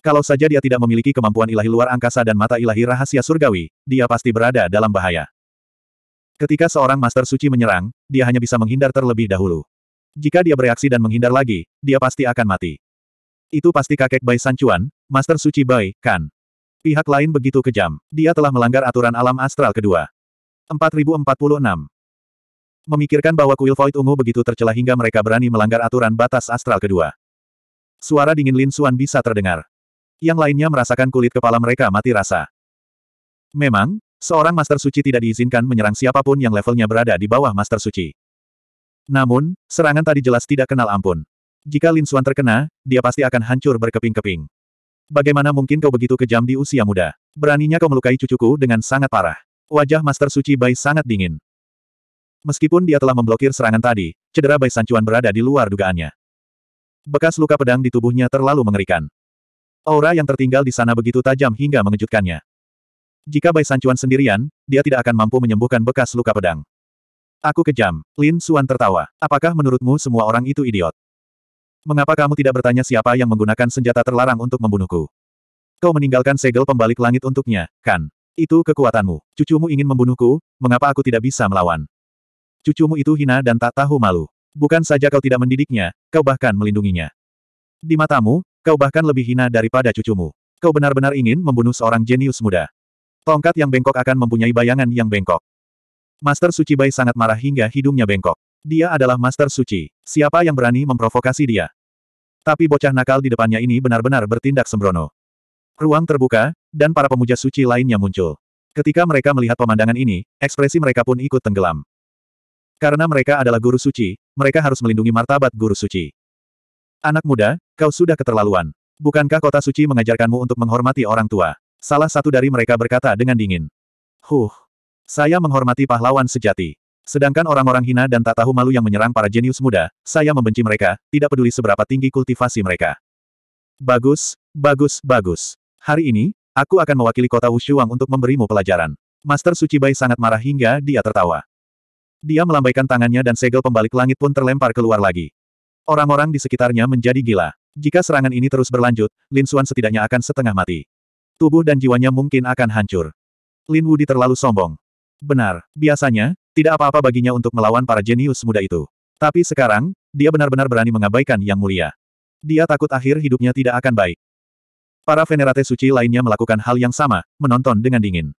Kalau saja dia tidak memiliki kemampuan ilahi luar angkasa dan mata ilahi rahasia surgawi, dia pasti berada dalam bahaya. Ketika seorang master suci menyerang, dia hanya bisa menghindar terlebih dahulu. Jika dia bereaksi dan menghindar lagi, dia pasti akan mati. Itu pasti kakek Bai Sancuan, Master Suci Bai, kan? Pihak lain begitu kejam. Dia telah melanggar aturan alam astral kedua. 4046 Memikirkan bahwa kuil Void Ungu begitu tercela hingga mereka berani melanggar aturan batas astral kedua. Suara dingin Lin Suan bisa terdengar. Yang lainnya merasakan kulit kepala mereka mati rasa. Memang, seorang Master Suci tidak diizinkan menyerang siapapun yang levelnya berada di bawah Master Suci. Namun, serangan tadi jelas tidak kenal ampun. Jika Lin Xuan terkena, dia pasti akan hancur berkeping-keping. Bagaimana mungkin kau begitu kejam di usia muda? Beraninya kau melukai cucuku dengan sangat parah. Wajah Master Suci Bai sangat dingin. Meskipun dia telah memblokir serangan tadi, cedera Bai Sancuan berada di luar dugaannya. Bekas luka pedang di tubuhnya terlalu mengerikan. Aura yang tertinggal di sana begitu tajam hingga mengejutkannya. Jika Bai Sancuan sendirian, dia tidak akan mampu menyembuhkan bekas luka pedang. Aku kejam. Lin Suan tertawa. Apakah menurutmu semua orang itu idiot? Mengapa kamu tidak bertanya siapa yang menggunakan senjata terlarang untuk membunuhku? Kau meninggalkan segel pembalik langit untuknya, kan? Itu kekuatanmu. Cucumu ingin membunuhku, mengapa aku tidak bisa melawan? Cucumu itu hina dan tak tahu malu. Bukan saja kau tidak mendidiknya, kau bahkan melindunginya. Di matamu, kau bahkan lebih hina daripada cucumu. Kau benar-benar ingin membunuh seorang jenius muda. Tongkat yang bengkok akan mempunyai bayangan yang bengkok. Master Suci Bai sangat marah hingga hidungnya bengkok. Dia adalah Master Suci. Siapa yang berani memprovokasi dia? Tapi bocah nakal di depannya ini benar-benar bertindak sembrono. Ruang terbuka, dan para pemuja suci lainnya muncul. Ketika mereka melihat pemandangan ini, ekspresi mereka pun ikut tenggelam. Karena mereka adalah guru suci, mereka harus melindungi martabat guru suci. Anak muda, kau sudah keterlaluan. Bukankah kota suci mengajarkanmu untuk menghormati orang tua? Salah satu dari mereka berkata dengan dingin. Huh, saya menghormati pahlawan sejati. Sedangkan orang-orang hina dan tak tahu malu yang menyerang para jenius muda, saya membenci mereka, tidak peduli seberapa tinggi kultivasi mereka. Bagus, bagus, bagus. Hari ini, aku akan mewakili kota Wushuang untuk memberimu pelajaran. Master Sucibai sangat marah hingga dia tertawa. Dia melambaikan tangannya dan segel pembalik langit pun terlempar keluar lagi. Orang-orang di sekitarnya menjadi gila. Jika serangan ini terus berlanjut, Lin Suan setidaknya akan setengah mati. Tubuh dan jiwanya mungkin akan hancur. Lin Wudi terlalu sombong. Benar, biasanya, tidak apa-apa baginya untuk melawan para jenius muda itu. Tapi sekarang, dia benar-benar berani mengabaikan Yang Mulia. Dia takut akhir hidupnya tidak akan baik. Para venerate suci lainnya melakukan hal yang sama, menonton dengan dingin.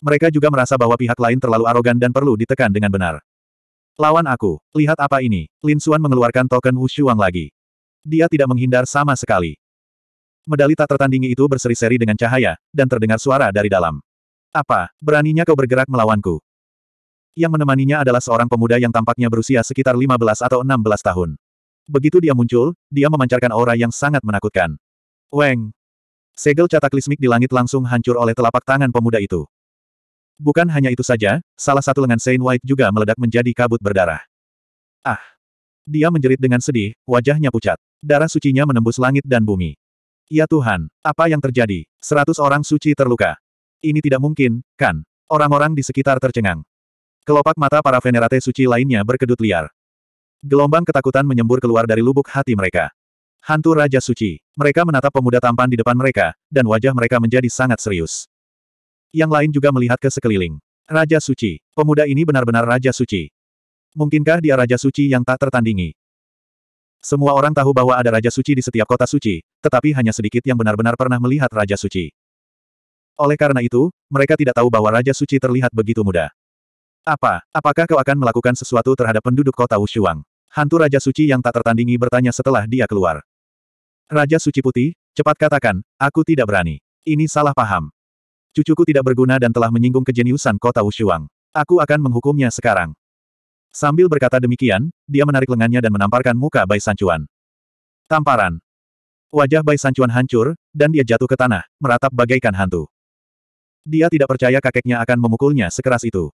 Mereka juga merasa bahwa pihak lain terlalu arogan dan perlu ditekan dengan benar. Lawan aku, lihat apa ini. Lin Xuan mengeluarkan token Wushuang lagi. Dia tidak menghindar sama sekali. Medali tak tertandingi itu berseri-seri dengan cahaya, dan terdengar suara dari dalam. Apa, beraninya kau bergerak melawanku? Yang menemaninya adalah seorang pemuda yang tampaknya berusia sekitar 15 atau 16 tahun. Begitu dia muncul, dia memancarkan aura yang sangat menakutkan. Weng! Segel kataklismik di langit langsung hancur oleh telapak tangan pemuda itu. Bukan hanya itu saja, salah satu lengan Saint White juga meledak menjadi kabut berdarah. Ah! Dia menjerit dengan sedih, wajahnya pucat. Darah sucinya menembus langit dan bumi. Ya Tuhan, apa yang terjadi? Seratus orang suci terluka. Ini tidak mungkin, kan? Orang-orang di sekitar tercengang. Kelopak mata para venerate suci lainnya berkedut liar. Gelombang ketakutan menyembur keluar dari lubuk hati mereka. Hantu Raja Suci. Mereka menatap pemuda tampan di depan mereka, dan wajah mereka menjadi sangat serius. Yang lain juga melihat ke sekeliling. Raja Suci. Pemuda ini benar-benar Raja Suci. Mungkinkah dia Raja Suci yang tak tertandingi? Semua orang tahu bahwa ada Raja Suci di setiap kota suci, tetapi hanya sedikit yang benar-benar pernah melihat Raja Suci. Oleh karena itu, mereka tidak tahu bahwa Raja Suci terlihat begitu muda. Apa, apakah kau akan melakukan sesuatu terhadap penduduk kota Wushuang? Hantu Raja Suci yang tak tertandingi bertanya setelah dia keluar. Raja Suci Putih, cepat katakan, aku tidak berani. Ini salah paham. Cucuku tidak berguna dan telah menyinggung kejeniusan kota Wushuang. Aku akan menghukumnya sekarang. Sambil berkata demikian, dia menarik lengannya dan menamparkan muka Bai Sancuan. Tamparan. Wajah Bai Sancuan hancur, dan dia jatuh ke tanah, meratap bagaikan hantu. Dia tidak percaya kakeknya akan memukulnya sekeras itu.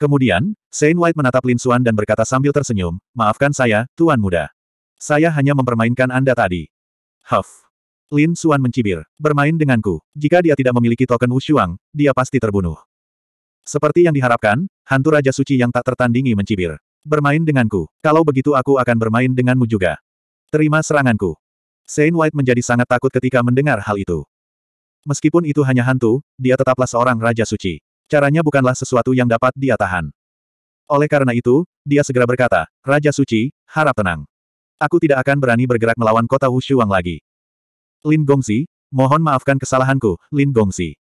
Kemudian, Sein White menatap Lin Xuan dan berkata sambil tersenyum, maafkan saya, Tuan Muda. Saya hanya mempermainkan Anda tadi. Huff. Lin Xuan mencibir, bermain denganku. Jika dia tidak memiliki token Wushuang, dia pasti terbunuh. Seperti yang diharapkan, hantu Raja Suci yang tak tertandingi mencibir. Bermain denganku, kalau begitu aku akan bermain denganmu juga. Terima seranganku. Sein White menjadi sangat takut ketika mendengar hal itu. Meskipun itu hanya hantu, dia tetaplah seorang Raja Suci. Caranya bukanlah sesuatu yang dapat dia tahan. Oleh karena itu, dia segera berkata, Raja Suci, harap tenang. Aku tidak akan berani bergerak melawan kota Wushuang lagi. Lin Gongzi, mohon maafkan kesalahanku, Lin Gongzi.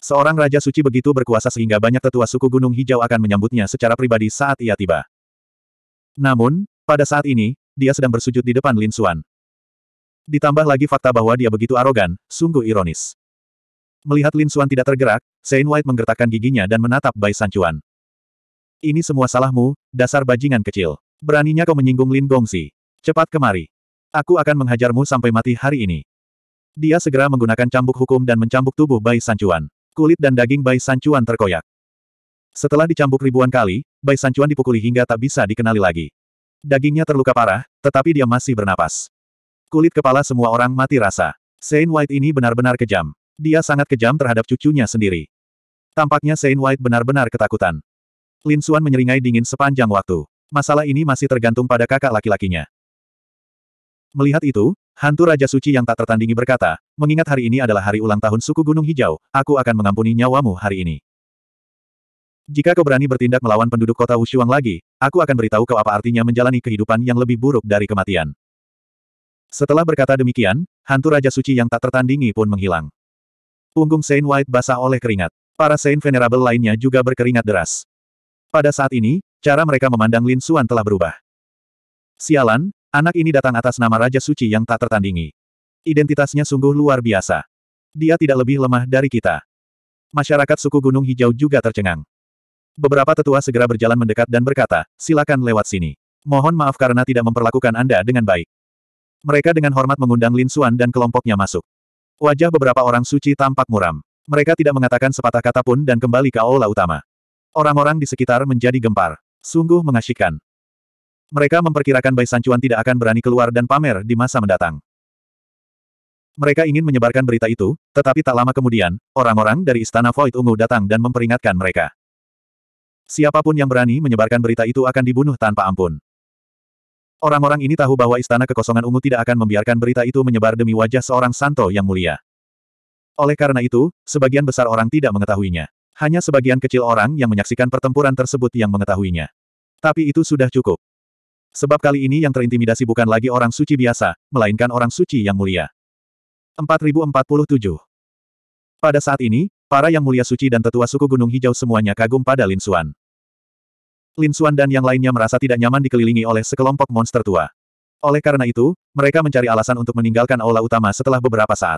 Seorang Raja Suci begitu berkuasa sehingga banyak tetua suku Gunung Hijau akan menyambutnya secara pribadi saat ia tiba. Namun, pada saat ini, dia sedang bersujud di depan Lin Xuan. Ditambah lagi fakta bahwa dia begitu arogan, sungguh ironis. Melihat Lin Xuan tidak tergerak, Sein White menggertakkan giginya dan menatap Bai Sanchuan. Ini semua salahmu, dasar bajingan kecil. Beraninya kau menyinggung Lin Gongsi. Cepat kemari. Aku akan menghajarmu sampai mati hari ini. Dia segera menggunakan cambuk hukum dan mencambuk tubuh Bai Sanchuan. Kulit dan daging Bai Sanchuan terkoyak. Setelah dicambuk ribuan kali, Bai Sanchuan dipukuli hingga tak bisa dikenali lagi. Dagingnya terluka parah, tetapi dia masih bernapas. Kulit kepala semua orang mati rasa. Saint White ini benar-benar kejam. Dia sangat kejam terhadap cucunya sendiri. Tampaknya Saint White benar-benar ketakutan. Lin Xuan menyeringai dingin sepanjang waktu. Masalah ini masih tergantung pada kakak laki-lakinya. Melihat itu, hantu Raja Suci yang tak tertandingi berkata, mengingat hari ini adalah hari ulang tahun suku Gunung Hijau, aku akan mengampuni nyawamu hari ini. Jika kau berani bertindak melawan penduduk kota Wushuang lagi, aku akan beritahu kau apa artinya menjalani kehidupan yang lebih buruk dari kematian. Setelah berkata demikian, hantu Raja Suci yang tak tertandingi pun menghilang. Punggung Saint White basah oleh keringat. Para Saint Venerable lainnya juga berkeringat deras. Pada saat ini, cara mereka memandang Lin Suan telah berubah. Sialan, anak ini datang atas nama Raja Suci yang tak tertandingi. Identitasnya sungguh luar biasa. Dia tidak lebih lemah dari kita. Masyarakat suku Gunung Hijau juga tercengang. Beberapa tetua segera berjalan mendekat dan berkata, silakan lewat sini. Mohon maaf karena tidak memperlakukan Anda dengan baik. Mereka dengan hormat mengundang Lin Xuan dan kelompoknya masuk. Wajah beberapa orang suci tampak muram. Mereka tidak mengatakan sepatah kata pun dan kembali ke aula utama. Orang-orang di sekitar menjadi gempar. Sungguh mengasyikkan. Mereka memperkirakan Bai Sancuan tidak akan berani keluar dan pamer di masa mendatang. Mereka ingin menyebarkan berita itu, tetapi tak lama kemudian, orang-orang dari Istana Void Ungu datang dan memperingatkan mereka. Siapapun yang berani menyebarkan berita itu akan dibunuh tanpa ampun. Orang-orang ini tahu bahwa istana kekosongan ungu tidak akan membiarkan berita itu menyebar demi wajah seorang santo yang mulia. Oleh karena itu, sebagian besar orang tidak mengetahuinya. Hanya sebagian kecil orang yang menyaksikan pertempuran tersebut yang mengetahuinya. Tapi itu sudah cukup. Sebab kali ini yang terintimidasi bukan lagi orang suci biasa, melainkan orang suci yang mulia. 4047 Pada saat ini, para yang mulia suci dan tetua suku Gunung Hijau semuanya kagum pada Lin Suan. Lin Xuan dan yang lainnya merasa tidak nyaman dikelilingi oleh sekelompok monster tua. Oleh karena itu, mereka mencari alasan untuk meninggalkan aula utama setelah beberapa saat.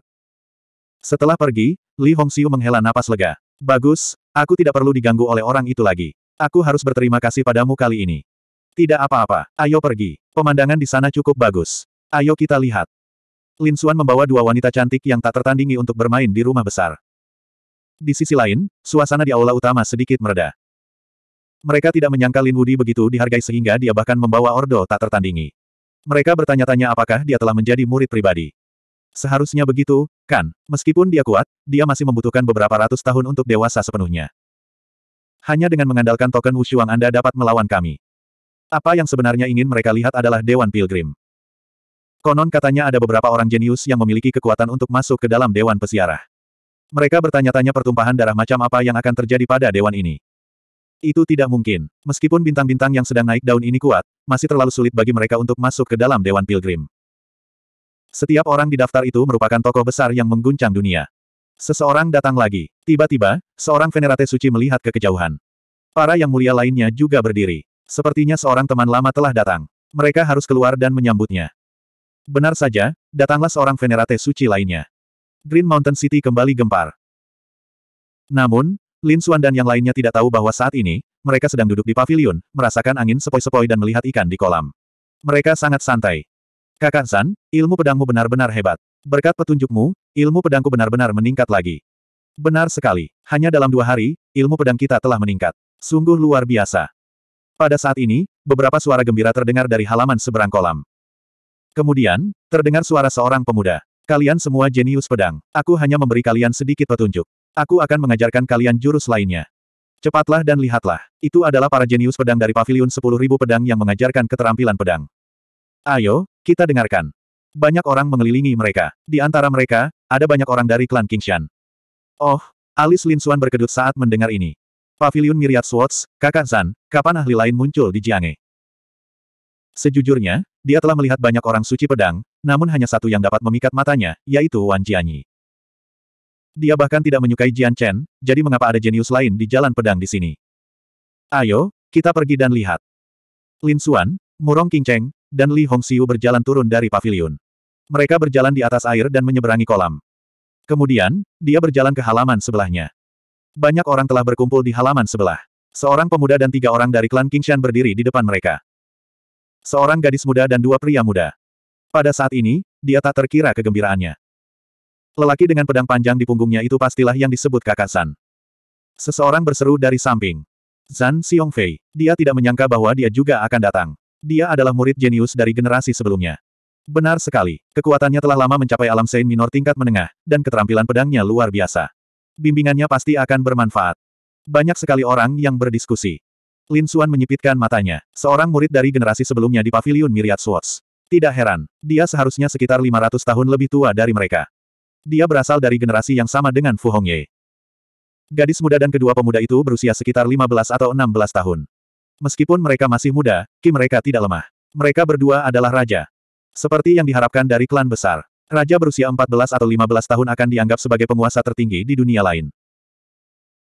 Setelah pergi, Li Hongxiu menghela napas lega. Bagus, aku tidak perlu diganggu oleh orang itu lagi. Aku harus berterima kasih padamu kali ini. Tidak apa-apa, ayo pergi. Pemandangan di sana cukup bagus. Ayo kita lihat. Lin Xuan membawa dua wanita cantik yang tak tertandingi untuk bermain di rumah besar. Di sisi lain, suasana di aula utama sedikit mereda. Mereka tidak menyangka Lin Wudi begitu dihargai sehingga dia bahkan membawa Ordo tak tertandingi. Mereka bertanya-tanya apakah dia telah menjadi murid pribadi. Seharusnya begitu, kan? Meskipun dia kuat, dia masih membutuhkan beberapa ratus tahun untuk dewasa sepenuhnya. Hanya dengan mengandalkan token wushuang Anda dapat melawan kami. Apa yang sebenarnya ingin mereka lihat adalah Dewan Pilgrim. Konon katanya ada beberapa orang jenius yang memiliki kekuatan untuk masuk ke dalam Dewan Pesiarah. Mereka bertanya-tanya pertumpahan darah macam apa yang akan terjadi pada Dewan ini. Itu tidak mungkin. Meskipun bintang-bintang yang sedang naik daun ini kuat, masih terlalu sulit bagi mereka untuk masuk ke dalam Dewan Pilgrim. Setiap orang di daftar itu merupakan tokoh besar yang mengguncang dunia. Seseorang datang lagi. Tiba-tiba, seorang Venerate Suci melihat ke kejauhan. Para yang mulia lainnya juga berdiri. Sepertinya seorang teman lama telah datang. Mereka harus keluar dan menyambutnya. Benar saja, datanglah seorang Venerate Suci lainnya. Green Mountain City kembali gempar. Namun, Lin Xuan dan yang lainnya tidak tahu bahwa saat ini, mereka sedang duduk di pavilion, merasakan angin sepoi-sepoi dan melihat ikan di kolam. Mereka sangat santai. Kakak San, ilmu pedangmu benar-benar hebat. Berkat petunjukmu, ilmu pedangku benar-benar meningkat lagi. Benar sekali, hanya dalam dua hari, ilmu pedang kita telah meningkat. Sungguh luar biasa. Pada saat ini, beberapa suara gembira terdengar dari halaman seberang kolam. Kemudian, terdengar suara seorang pemuda. Kalian semua jenius pedang. Aku hanya memberi kalian sedikit petunjuk. Aku akan mengajarkan kalian jurus lainnya. Cepatlah dan lihatlah. Itu adalah para jenius pedang dari pavilion 10.000 pedang yang mengajarkan keterampilan pedang. Ayo, kita dengarkan. Banyak orang mengelilingi mereka. Di antara mereka, ada banyak orang dari klan Kingshan. Oh, alis Lin Xuan berkedut saat mendengar ini. Pavilion Miriat Swords, kakak Zan, kapan ahli lain muncul di Jiange? Sejujurnya, dia telah melihat banyak orang suci pedang, namun hanya satu yang dapat memikat matanya, yaitu Wan Jianyi. Dia bahkan tidak menyukai Jian Chen, jadi mengapa ada jenius lain di jalan pedang di sini? Ayo, kita pergi dan lihat. Lin Xuan, Murong King Cheng, dan Li Hongxiu berjalan turun dari pavilion. Mereka berjalan di atas air dan menyeberangi kolam. Kemudian, dia berjalan ke halaman sebelahnya. Banyak orang telah berkumpul di halaman sebelah. Seorang pemuda dan tiga orang dari klan Shan berdiri di depan mereka. Seorang gadis muda dan dua pria muda. Pada saat ini, dia tak terkira kegembiraannya. Lelaki dengan pedang panjang di punggungnya itu pastilah yang disebut kakasan. Seseorang berseru dari samping. Zan Xiongfei. Dia tidak menyangka bahwa dia juga akan datang. Dia adalah murid jenius dari generasi sebelumnya. Benar sekali, kekuatannya telah lama mencapai alam Sein Minor tingkat menengah, dan keterampilan pedangnya luar biasa. Bimbingannya pasti akan bermanfaat. Banyak sekali orang yang berdiskusi. Lin Xuan menyipitkan matanya. Seorang murid dari generasi sebelumnya di Paviliun Myriad Swords. Tidak heran, dia seharusnya sekitar 500 tahun lebih tua dari mereka. Dia berasal dari generasi yang sama dengan Fu Hongye. Gadis muda dan kedua pemuda itu berusia sekitar 15 atau 16 tahun. Meskipun mereka masih muda, ki mereka tidak lemah. Mereka berdua adalah raja. Seperti yang diharapkan dari klan besar, raja berusia 14 atau 15 tahun akan dianggap sebagai penguasa tertinggi di dunia lain.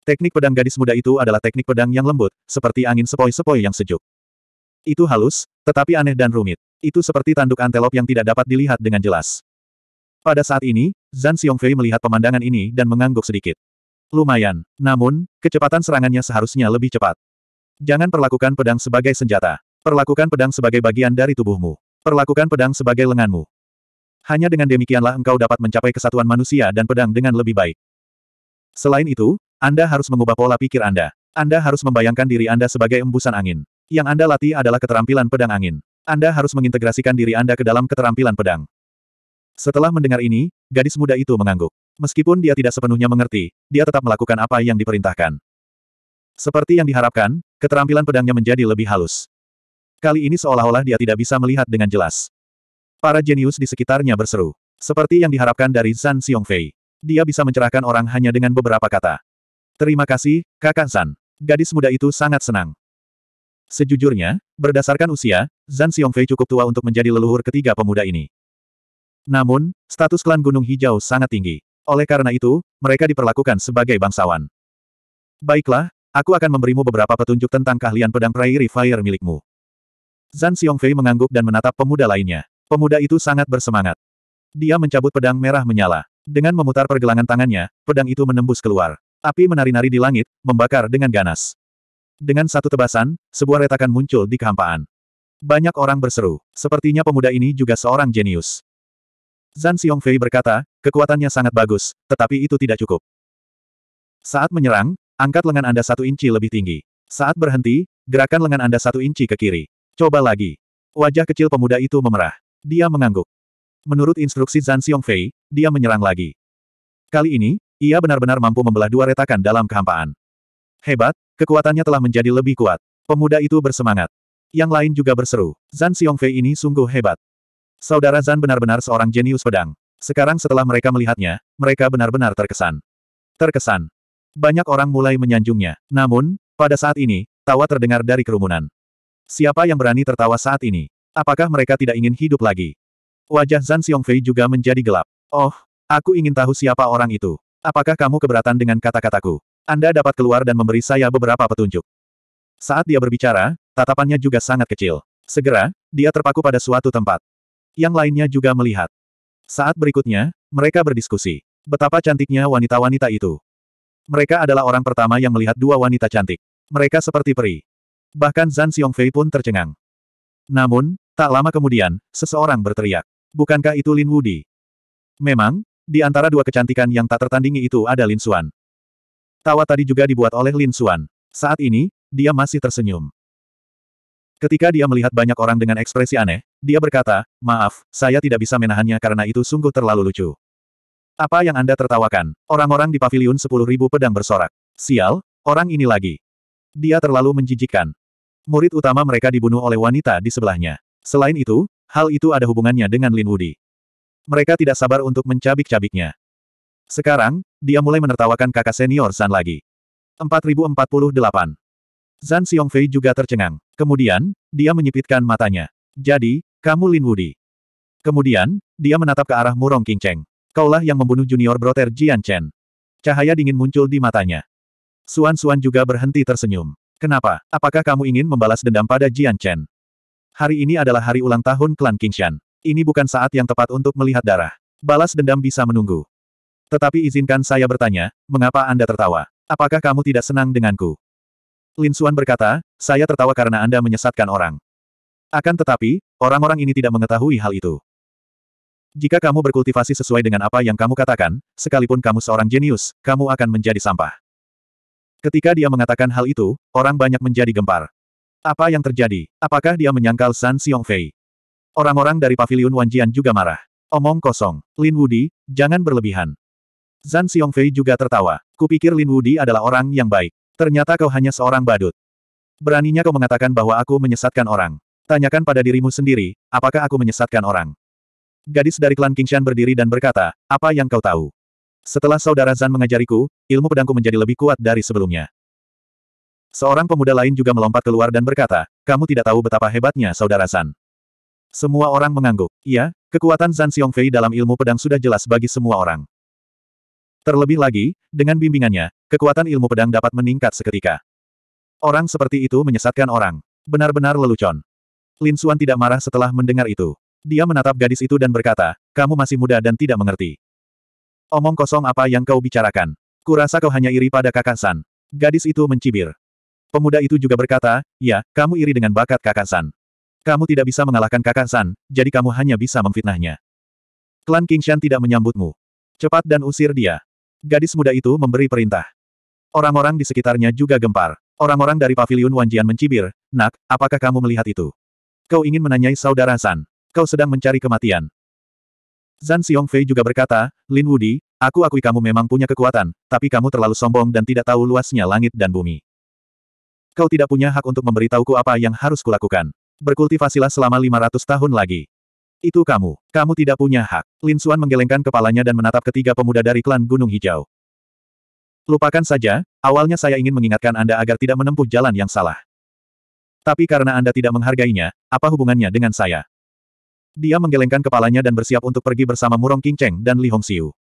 Teknik pedang gadis muda itu adalah teknik pedang yang lembut, seperti angin sepoi-sepoi yang sejuk. Itu halus, tetapi aneh dan rumit. Itu seperti tanduk antelop yang tidak dapat dilihat dengan jelas. Pada saat ini, Zhan Xiongfei melihat pemandangan ini dan mengangguk sedikit. Lumayan. Namun, kecepatan serangannya seharusnya lebih cepat. Jangan perlakukan pedang sebagai senjata. Perlakukan pedang sebagai bagian dari tubuhmu. Perlakukan pedang sebagai lenganmu. Hanya dengan demikianlah engkau dapat mencapai kesatuan manusia dan pedang dengan lebih baik. Selain itu, Anda harus mengubah pola pikir Anda. Anda harus membayangkan diri Anda sebagai embusan angin. Yang Anda latih adalah keterampilan pedang angin. Anda harus mengintegrasikan diri Anda ke dalam keterampilan pedang. Setelah mendengar ini, Gadis muda itu mengangguk. Meskipun dia tidak sepenuhnya mengerti, dia tetap melakukan apa yang diperintahkan. Seperti yang diharapkan, keterampilan pedangnya menjadi lebih halus. Kali ini seolah-olah dia tidak bisa melihat dengan jelas. Para jenius di sekitarnya berseru. Seperti yang diharapkan dari Zhan Xiongfei. Dia bisa mencerahkan orang hanya dengan beberapa kata. Terima kasih, kakak Zhan. Gadis muda itu sangat senang. Sejujurnya, berdasarkan usia, Zhan Xiongfei cukup tua untuk menjadi leluhur ketiga pemuda ini. Namun, status klan Gunung Hijau sangat tinggi. Oleh karena itu, mereka diperlakukan sebagai bangsawan. Baiklah, aku akan memberimu beberapa petunjuk tentang keahlian pedang Prairie Fire milikmu. Zan Xiongfei mengangguk dan menatap pemuda lainnya. Pemuda itu sangat bersemangat. Dia mencabut pedang merah menyala. Dengan memutar pergelangan tangannya, pedang itu menembus keluar. Api menari-nari di langit, membakar dengan ganas. Dengan satu tebasan, sebuah retakan muncul di kehampaan. Banyak orang berseru. Sepertinya pemuda ini juga seorang jenius. Zan Xiongfei berkata, kekuatannya sangat bagus, tetapi itu tidak cukup. Saat menyerang, angkat lengan Anda satu inci lebih tinggi. Saat berhenti, gerakan lengan Anda satu inci ke kiri. Coba lagi. Wajah kecil pemuda itu memerah. Dia mengangguk. Menurut instruksi Zan Xiongfei, dia menyerang lagi. Kali ini, ia benar-benar mampu membelah dua retakan dalam kehampaan. Hebat, kekuatannya telah menjadi lebih kuat. Pemuda itu bersemangat. Yang lain juga berseru. Zan Xiongfei ini sungguh hebat. Saudara Zan benar-benar seorang jenius pedang. Sekarang setelah mereka melihatnya, mereka benar-benar terkesan. Terkesan. Banyak orang mulai menyanjungnya. Namun, pada saat ini, tawa terdengar dari kerumunan. Siapa yang berani tertawa saat ini? Apakah mereka tidak ingin hidup lagi? Wajah Zan Xiongfei juga menjadi gelap. Oh, aku ingin tahu siapa orang itu. Apakah kamu keberatan dengan kata-kataku? Anda dapat keluar dan memberi saya beberapa petunjuk. Saat dia berbicara, tatapannya juga sangat kecil. Segera, dia terpaku pada suatu tempat. Yang lainnya juga melihat. Saat berikutnya, mereka berdiskusi. Betapa cantiknya wanita-wanita itu. Mereka adalah orang pertama yang melihat dua wanita cantik. Mereka seperti peri. Bahkan Zan Xiongfei pun tercengang. Namun, tak lama kemudian, seseorang berteriak. Bukankah itu Lin Wudi? Memang, di antara dua kecantikan yang tak tertandingi itu ada Lin Xuan. Tawa tadi juga dibuat oleh Lin Xuan. Saat ini, dia masih tersenyum. Ketika dia melihat banyak orang dengan ekspresi aneh, dia berkata, maaf, saya tidak bisa menahannya karena itu sungguh terlalu lucu. Apa yang Anda tertawakan? Orang-orang di paviliun 10.000 pedang bersorak. Sial, orang ini lagi. Dia terlalu menjijikkan. Murid utama mereka dibunuh oleh wanita di sebelahnya. Selain itu, hal itu ada hubungannya dengan Lin Wudi. Mereka tidak sabar untuk mencabik-cabiknya. Sekarang, dia mulai menertawakan kakak senior San lagi. 4048 Zan Xiongfei juga tercengang. Kemudian, dia menyipitkan matanya. Jadi, kamu Lin Wudi. Kemudian, dia menatap ke arah Murong Qingcheng. Kaulah yang membunuh junior broter Jian Chen. Cahaya dingin muncul di matanya. Suan Suan juga berhenti tersenyum. Kenapa? Apakah kamu ingin membalas dendam pada Jian Chen? Hari ini adalah hari ulang tahun klan Qingshan. Ini bukan saat yang tepat untuk melihat darah. Balas dendam bisa menunggu. Tetapi izinkan saya bertanya, mengapa Anda tertawa? Apakah kamu tidak senang denganku? Lin Suan berkata, saya tertawa karena Anda menyesatkan orang. Akan tetapi, orang-orang ini tidak mengetahui hal itu. Jika kamu berkultivasi sesuai dengan apa yang kamu katakan, sekalipun kamu seorang jenius, kamu akan menjadi sampah. Ketika dia mengatakan hal itu, orang banyak menjadi gempar. Apa yang terjadi? Apakah dia menyangkal San Xiongfei? Orang-orang dari pavilion Wanjian juga marah. Omong kosong. Lin Wudi, jangan berlebihan. Zan Xiongfei juga tertawa. Kupikir Lin Wudi adalah orang yang baik. Ternyata kau hanya seorang badut. Beraninya kau mengatakan bahwa aku menyesatkan orang. Tanyakan pada dirimu sendiri, apakah aku menyesatkan orang? Gadis dari klan Kingshan berdiri dan berkata, apa yang kau tahu? Setelah saudara Zan mengajariku, ilmu pedangku menjadi lebih kuat dari sebelumnya. Seorang pemuda lain juga melompat keluar dan berkata, kamu tidak tahu betapa hebatnya saudara Zan. Semua orang mengangguk. Iya, kekuatan Zan Xiongfei dalam ilmu pedang sudah jelas bagi semua orang. Terlebih lagi, dengan bimbingannya, kekuatan ilmu pedang dapat meningkat seketika. Orang seperti itu menyesatkan orang. Benar-benar lelucon. Lin Xuan tidak marah setelah mendengar itu. Dia menatap gadis itu dan berkata, kamu masih muda dan tidak mengerti. Omong kosong apa yang kau bicarakan. Kurasa kau hanya iri pada kakak San. Gadis itu mencibir. Pemuda itu juga berkata, ya, kamu iri dengan bakat kakak San. Kamu tidak bisa mengalahkan kakak San, jadi kamu hanya bisa memfitnahnya. Klan Shan tidak menyambutmu. Cepat dan usir dia. Gadis muda itu memberi perintah. Orang-orang di sekitarnya juga gempar. Orang-orang dari Paviliun Wanjian mencibir, Nak, apakah kamu melihat itu? Kau ingin menanyai saudara San. Kau sedang mencari kematian. Zan Xiongfei juga berkata, Lin Wudi, aku akui kamu memang punya kekuatan, tapi kamu terlalu sombong dan tidak tahu luasnya langit dan bumi. Kau tidak punya hak untuk memberitahuku apa yang harus kulakukan. Berkultivasilah selama 500 tahun lagi. Itu kamu. Kamu tidak punya hak. Lin Suan menggelengkan kepalanya dan menatap ketiga pemuda dari klan Gunung Hijau. Lupakan saja, awalnya saya ingin mengingatkan Anda agar tidak menempuh jalan yang salah. Tapi karena Anda tidak menghargainya, apa hubungannya dengan saya? Dia menggelengkan kepalanya dan bersiap untuk pergi bersama Murong King Cheng dan Li Hong Hongxiu.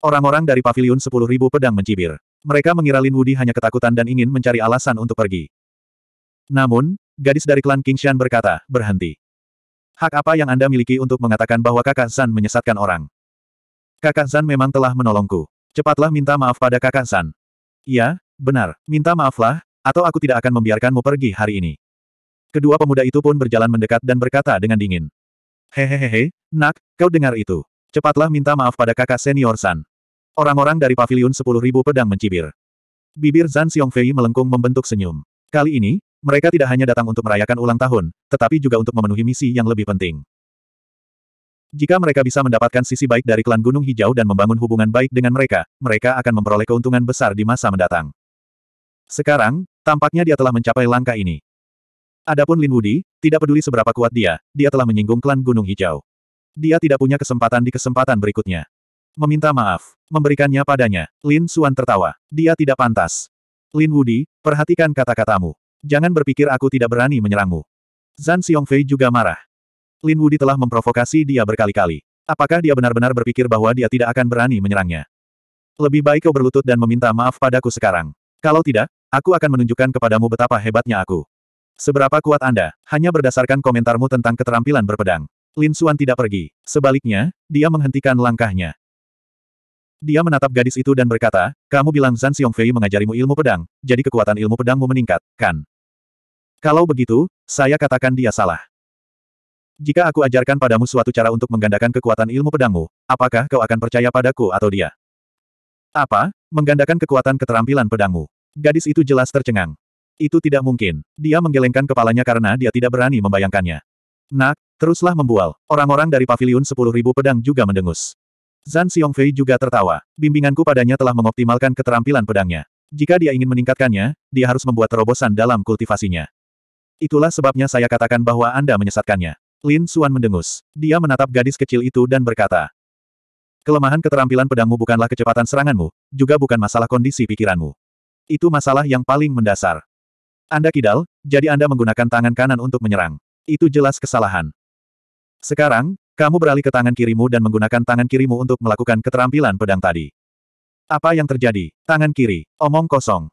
Orang-orang dari pavilion 10.000 pedang mencibir. Mereka mengira Lin Wudi hanya ketakutan dan ingin mencari alasan untuk pergi. Namun, gadis dari klan Shan berkata, berhenti. Hak apa yang Anda miliki untuk mengatakan bahwa kakak San menyesatkan orang? Kakak San memang telah menolongku. Cepatlah minta maaf pada kakak San. Iya, benar. Minta maaflah, atau aku tidak akan membiarkanmu pergi hari ini. Kedua pemuda itu pun berjalan mendekat dan berkata dengan dingin. Hehehehe, nak, kau dengar itu. Cepatlah minta maaf pada kakak senior San. Orang-orang dari pavilion 10.000 pedang mencibir. Bibir Zan Xiongfei melengkung membentuk senyum. Kali ini, mereka tidak hanya datang untuk merayakan ulang tahun, tetapi juga untuk memenuhi misi yang lebih penting. Jika mereka bisa mendapatkan sisi baik dari klan Gunung Hijau dan membangun hubungan baik dengan mereka, mereka akan memperoleh keuntungan besar di masa mendatang. Sekarang, tampaknya dia telah mencapai langkah ini. Adapun Lin Wudi, tidak peduli seberapa kuat dia, dia telah menyinggung klan Gunung Hijau. Dia tidak punya kesempatan di kesempatan berikutnya. Meminta maaf, memberikannya padanya, Lin Suan tertawa. Dia tidak pantas. Lin Wudi, perhatikan kata-katamu. Jangan berpikir aku tidak berani menyerangmu. Zan Xiongfei juga marah. Lin Wudi telah memprovokasi dia berkali-kali. Apakah dia benar-benar berpikir bahwa dia tidak akan berani menyerangnya? Lebih baik kau berlutut dan meminta maaf padaku sekarang. Kalau tidak, aku akan menunjukkan kepadamu betapa hebatnya aku. Seberapa kuat Anda, hanya berdasarkan komentarmu tentang keterampilan berpedang. Lin Xuan tidak pergi. Sebaliknya, dia menghentikan langkahnya. Dia menatap gadis itu dan berkata, kamu bilang Zan Xiongfei mengajarimu ilmu pedang, jadi kekuatan ilmu pedangmu meningkat, kan? Kalau begitu, saya katakan dia salah. Jika aku ajarkan padamu suatu cara untuk menggandakan kekuatan ilmu pedangmu, apakah kau akan percaya padaku atau dia? Apa? Menggandakan kekuatan keterampilan pedangmu. Gadis itu jelas tercengang. Itu tidak mungkin. Dia menggelengkan kepalanya karena dia tidak berani membayangkannya. Nak, teruslah membual. Orang-orang dari paviliun 10.000 pedang juga mendengus. Zan Xiongfei juga tertawa. Bimbinganku padanya telah mengoptimalkan keterampilan pedangnya. Jika dia ingin meningkatkannya, dia harus membuat terobosan dalam kultivasinya. Itulah sebabnya saya katakan bahwa Anda menyesatkannya. Lin Suan mendengus. Dia menatap gadis kecil itu dan berkata, Kelemahan keterampilan pedangmu bukanlah kecepatan seranganmu, juga bukan masalah kondisi pikiranmu. Itu masalah yang paling mendasar. Anda kidal, jadi Anda menggunakan tangan kanan untuk menyerang. Itu jelas kesalahan. Sekarang, kamu beralih ke tangan kirimu dan menggunakan tangan kirimu untuk melakukan keterampilan pedang tadi. Apa yang terjadi? Tangan kiri, omong kosong.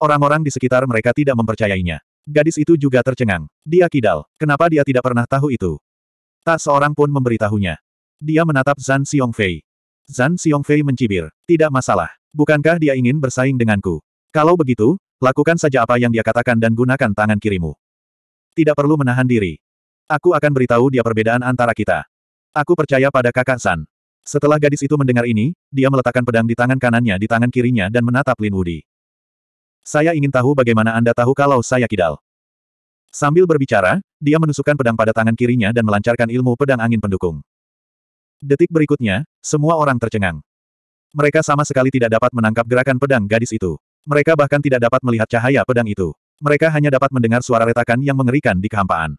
Orang-orang di sekitar mereka tidak mempercayainya. Gadis itu juga tercengang. Dia kidal. Kenapa dia tidak pernah tahu itu? Tak seorang pun memberitahunya. Dia menatap Zan Xiongfei. Zan Xiongfei mencibir. Tidak masalah. Bukankah dia ingin bersaing denganku? Kalau begitu, lakukan saja apa yang dia katakan dan gunakan tangan kirimu. Tidak perlu menahan diri. Aku akan beritahu dia perbedaan antara kita. Aku percaya pada kakak San. Setelah gadis itu mendengar ini, dia meletakkan pedang di tangan kanannya di tangan kirinya dan menatap Lin Woody. Saya ingin tahu bagaimana Anda tahu kalau saya kidal. Sambil berbicara, dia menusukkan pedang pada tangan kirinya dan melancarkan ilmu pedang angin pendukung. Detik berikutnya, semua orang tercengang. Mereka sama sekali tidak dapat menangkap gerakan pedang gadis itu. Mereka bahkan tidak dapat melihat cahaya pedang itu. Mereka hanya dapat mendengar suara retakan yang mengerikan di kehampaan.